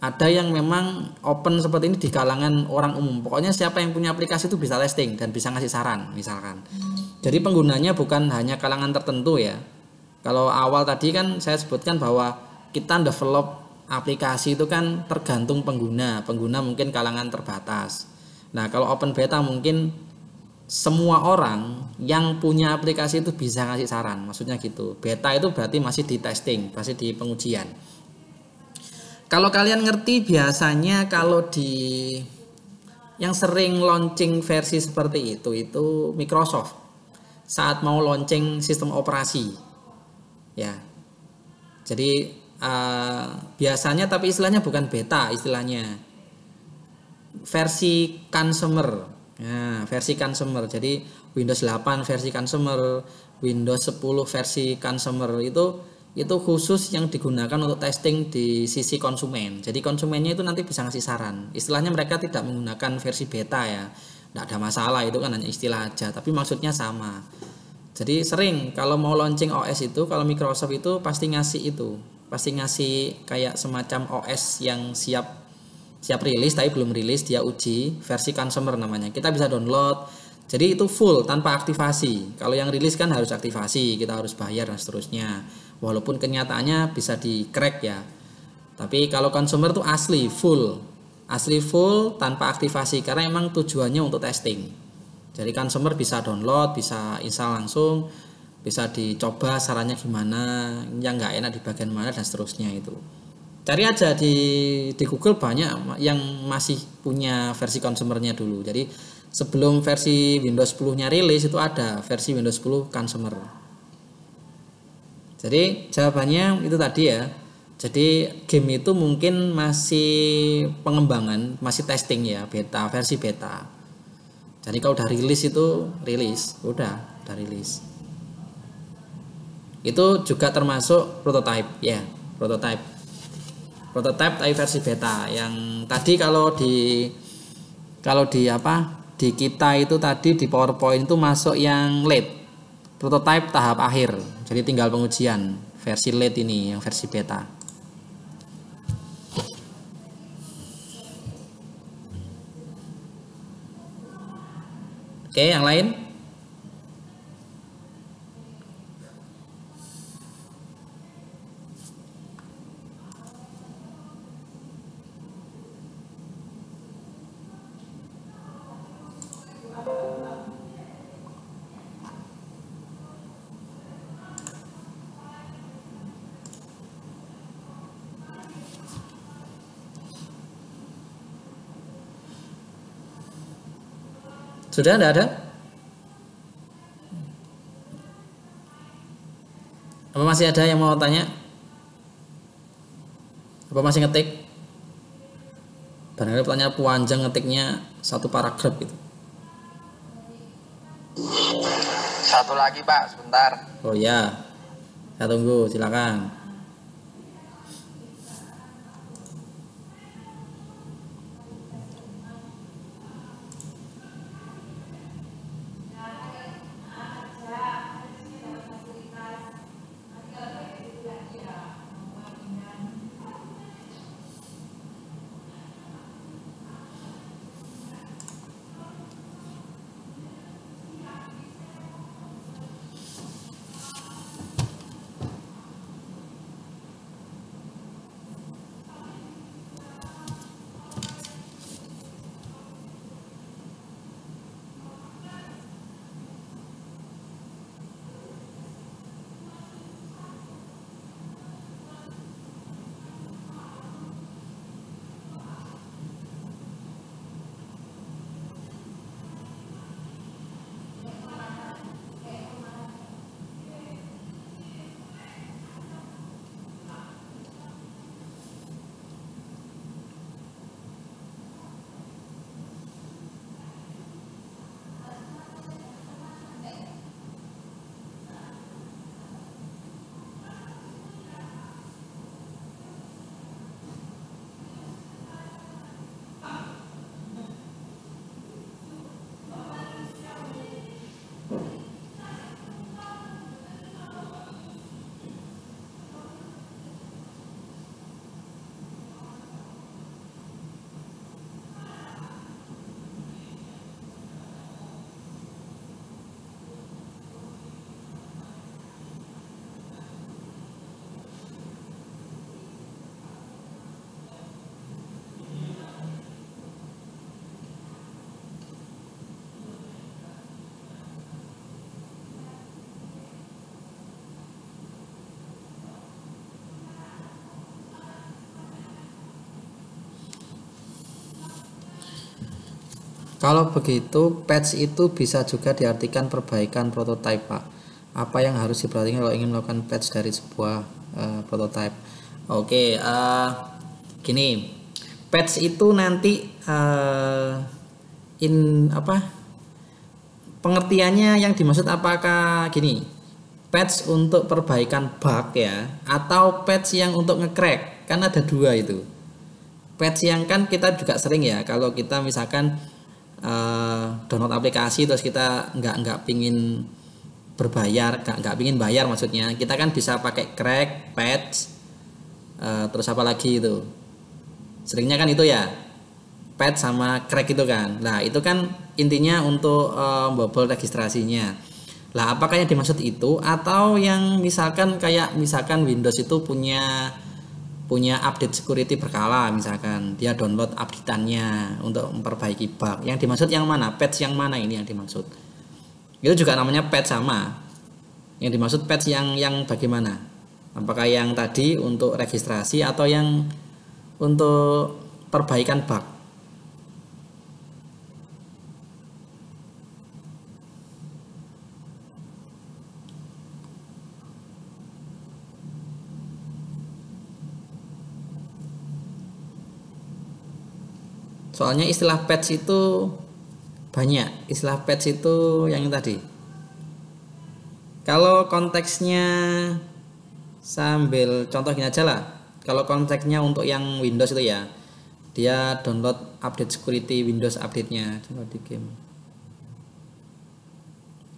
ada yang memang open seperti ini di kalangan orang umum pokoknya siapa yang punya aplikasi itu bisa testing dan bisa ngasih saran misalkan jadi penggunanya bukan hanya kalangan tertentu ya kalau awal tadi kan saya sebutkan bahwa kita develop aplikasi itu kan tergantung pengguna. Pengguna mungkin kalangan terbatas. Nah, kalau open beta mungkin semua orang yang punya aplikasi itu bisa ngasih saran. Maksudnya gitu. Beta itu berarti masih di testing, masih di pengujian. Kalau kalian ngerti biasanya kalau di yang sering launching versi seperti itu itu Microsoft saat mau launching sistem operasi. Ya. Jadi uh, biasanya tapi istilahnya bukan beta istilahnya versi consumer nah, versi consumer jadi Windows 8 versi consumer Windows 10 versi consumer itu itu khusus yang digunakan untuk testing di sisi konsumen jadi konsumennya itu nanti bisa ngasih saran istilahnya mereka tidak menggunakan versi beta ya tidak ada masalah itu kan hanya istilah aja tapi maksudnya sama jadi sering kalau mau launching OS itu kalau Microsoft itu pasti ngasih itu pasti ngasih kayak semacam OS yang siap siap rilis tapi belum rilis dia uji versi consumer namanya kita bisa download jadi itu full tanpa aktivasi kalau yang rilis kan harus aktivasi kita harus bayar dan seterusnya walaupun kenyataannya bisa di crack ya tapi kalau consumer tuh asli full asli full tanpa aktivasi karena emang tujuannya untuk testing jadi consumer bisa download bisa install langsung bisa dicoba sarannya gimana yang nggak enak di bagian mana dan seterusnya itu cari aja di di Google banyak yang masih punya versi consumernya dulu jadi sebelum versi Windows 10 nya rilis itu ada versi Windows 10 consumer jadi jawabannya itu tadi ya jadi game itu mungkin masih pengembangan masih testing ya beta versi beta jadi kalau udah rilis itu rilis udah udah rilis itu juga termasuk prototype ya prototype prototype tapi versi beta yang tadi kalau di kalau di apa di kita itu tadi di powerpoint itu masuk yang late prototype tahap akhir jadi tinggal pengujian versi late ini yang versi beta oke yang lain Sudah tidak ada? Apa masih ada yang mau tanya? Apa masih ngetik? Barangkali pertanyaan panjang ngetiknya satu paragraf gitu. Satu lagi Pak, sebentar. Oh ya. Saya tunggu, silakan. Kalau begitu, patch itu bisa juga diartikan perbaikan prototipe, Pak. Apa yang harus diperhatikan kalau ingin melakukan patch dari sebuah uh, prototipe? Oke, uh, gini. Patch itu nanti uh, in apa? Pengertiannya yang dimaksud apakah gini? Patch untuk perbaikan bug ya atau patch yang untuk ngecrack? Kan ada dua itu. Patch yang kan kita juga sering ya kalau kita misalkan Eh, download aplikasi terus kita nggak nggak pingin berbayar nggak nggak pingin bayar maksudnya kita kan bisa pakai crack patch eh, uh, terus apa lagi itu seringnya kan itu ya patch sama crack itu kan nah itu kan intinya untuk uh, bobol registrasinya lah apakah yang dimaksud itu atau yang misalkan kayak misalkan Windows itu punya punya update security berkala misalkan dia download updateannya untuk memperbaiki bug yang dimaksud yang mana patch yang mana ini yang dimaksud itu juga namanya patch sama yang dimaksud patch yang yang bagaimana apakah yang tadi untuk registrasi atau yang untuk perbaikan bug Soalnya istilah patch itu banyak. Istilah patch itu yang tadi. Kalau konteksnya sambil contoh gini aja lah. Kalau konteksnya untuk yang Windows itu ya, dia download update security Windows update-nya coba di game.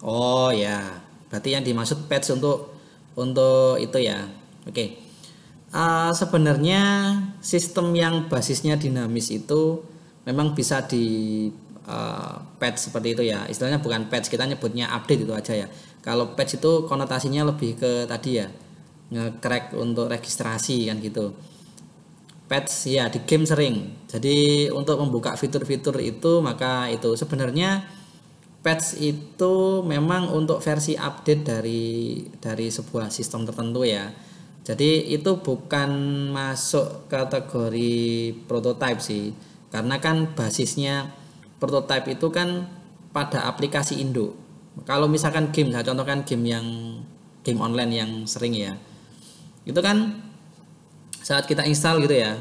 Oh ya, berarti yang dimaksud patch untuk untuk itu ya. Oke. Okay. Uh, sebenarnya sistem yang basisnya dinamis itu memang bisa di uh, patch seperti itu ya istilahnya bukan patch kita nyebutnya update itu aja ya kalau patch itu konotasinya lebih ke tadi ya nge-crack untuk registrasi kan gitu patch ya di game sering jadi untuk membuka fitur-fitur itu maka itu sebenarnya patch itu memang untuk versi update dari dari sebuah sistem tertentu ya jadi itu bukan masuk kategori prototype sih karena kan basisnya prototype itu kan pada aplikasi induk Kalau misalkan game, saya contohkan game yang game online yang sering ya. Itu kan saat kita install gitu ya.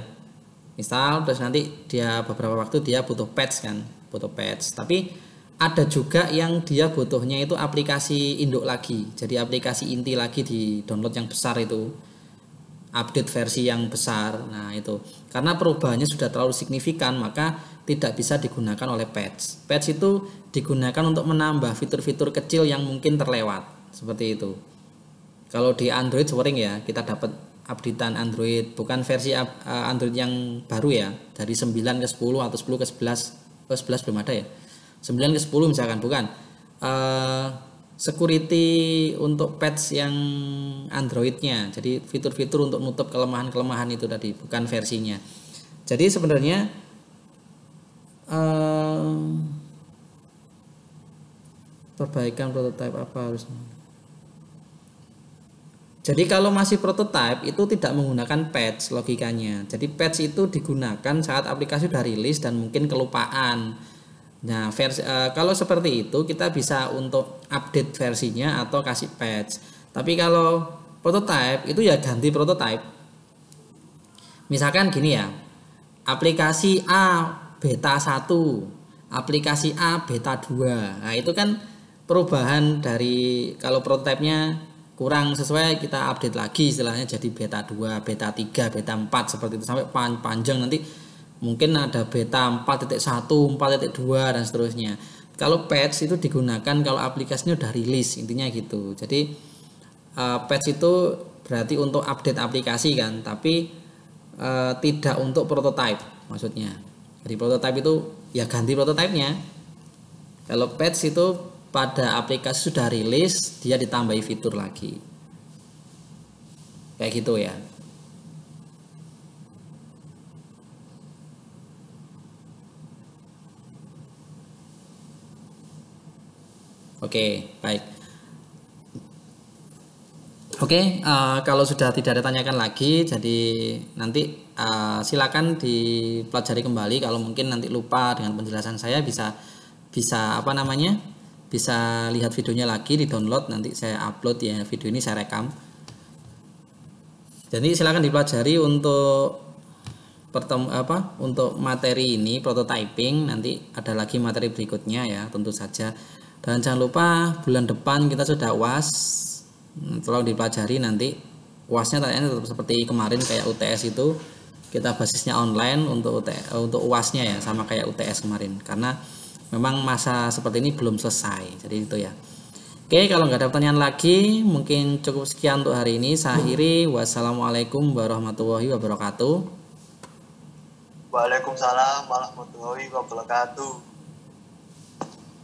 Install terus nanti dia beberapa waktu dia butuh patch kan, butuh patch. Tapi ada juga yang dia butuhnya itu aplikasi induk lagi. Jadi aplikasi inti lagi di download yang besar itu update versi yang besar. Nah, itu. Karena perubahannya sudah terlalu signifikan, maka tidak bisa digunakan oleh patch. Patch itu digunakan untuk menambah fitur-fitur kecil yang mungkin terlewat, seperti itu. Kalau di Android sering ya, kita dapat updatean Android, bukan versi eh, Android yang baru ya, dari 9 ke 10 atau 10 ke 11. Oh, 11 belum ada ya. 9 ke 10 misalkan, bukan. Uh, security untuk patch yang Androidnya. Jadi fitur-fitur untuk nutup kelemahan-kelemahan itu tadi, bukan versinya. Jadi sebenarnya uh, perbaikan prototipe apa harus Jadi kalau masih prototipe itu tidak menggunakan patch logikanya. Jadi patch itu digunakan saat aplikasi sudah rilis dan mungkin kelupaan Nah, versi uh, kalau seperti itu kita bisa untuk update versinya atau kasih patch. Tapi kalau prototype itu ya ganti prototype. Misalkan gini ya. Aplikasi A beta 1, aplikasi A beta 2. Nah, itu kan perubahan dari kalau prototype nya kurang sesuai kita update lagi istilahnya jadi beta 2, beta 3, beta 4 seperti itu sampai panjang nanti mungkin ada beta 4.1, 4.2 dan seterusnya. Kalau patch itu digunakan kalau aplikasinya udah rilis intinya gitu. Jadi uh, patch itu berarti untuk update aplikasi kan, tapi uh, tidak untuk prototype maksudnya. Jadi prototype itu ya ganti prototipenya. Kalau patch itu pada aplikasi sudah rilis dia ditambahi fitur lagi. Kayak gitu ya. Oke, baik. Oke, uh, kalau sudah tidak ada tanyakan lagi, jadi nanti uh, silakan dipelajari kembali. Kalau mungkin nanti lupa dengan penjelasan saya, bisa bisa apa namanya? Bisa lihat videonya lagi di download. Nanti saya upload ya video ini saya rekam. Jadi silakan dipelajari untuk pertem apa untuk materi ini prototyping nanti ada lagi materi berikutnya ya tentu saja dan jangan lupa bulan depan kita sudah UAS. Hmm, tolong dipelajari nanti. UASnya tanya tetap seperti kemarin kayak UTS itu kita basisnya online untuk UTS, eh, untuk UASnya ya sama kayak UTS kemarin karena memang masa seperti ini belum selesai. Jadi itu ya. Oke, kalau nggak ada pertanyaan lagi, mungkin cukup sekian untuk hari ini. Saya akhiri, wassalamualaikum warahmatullahi wabarakatuh. Waalaikumsalam warahmatullahi wabarakatuh.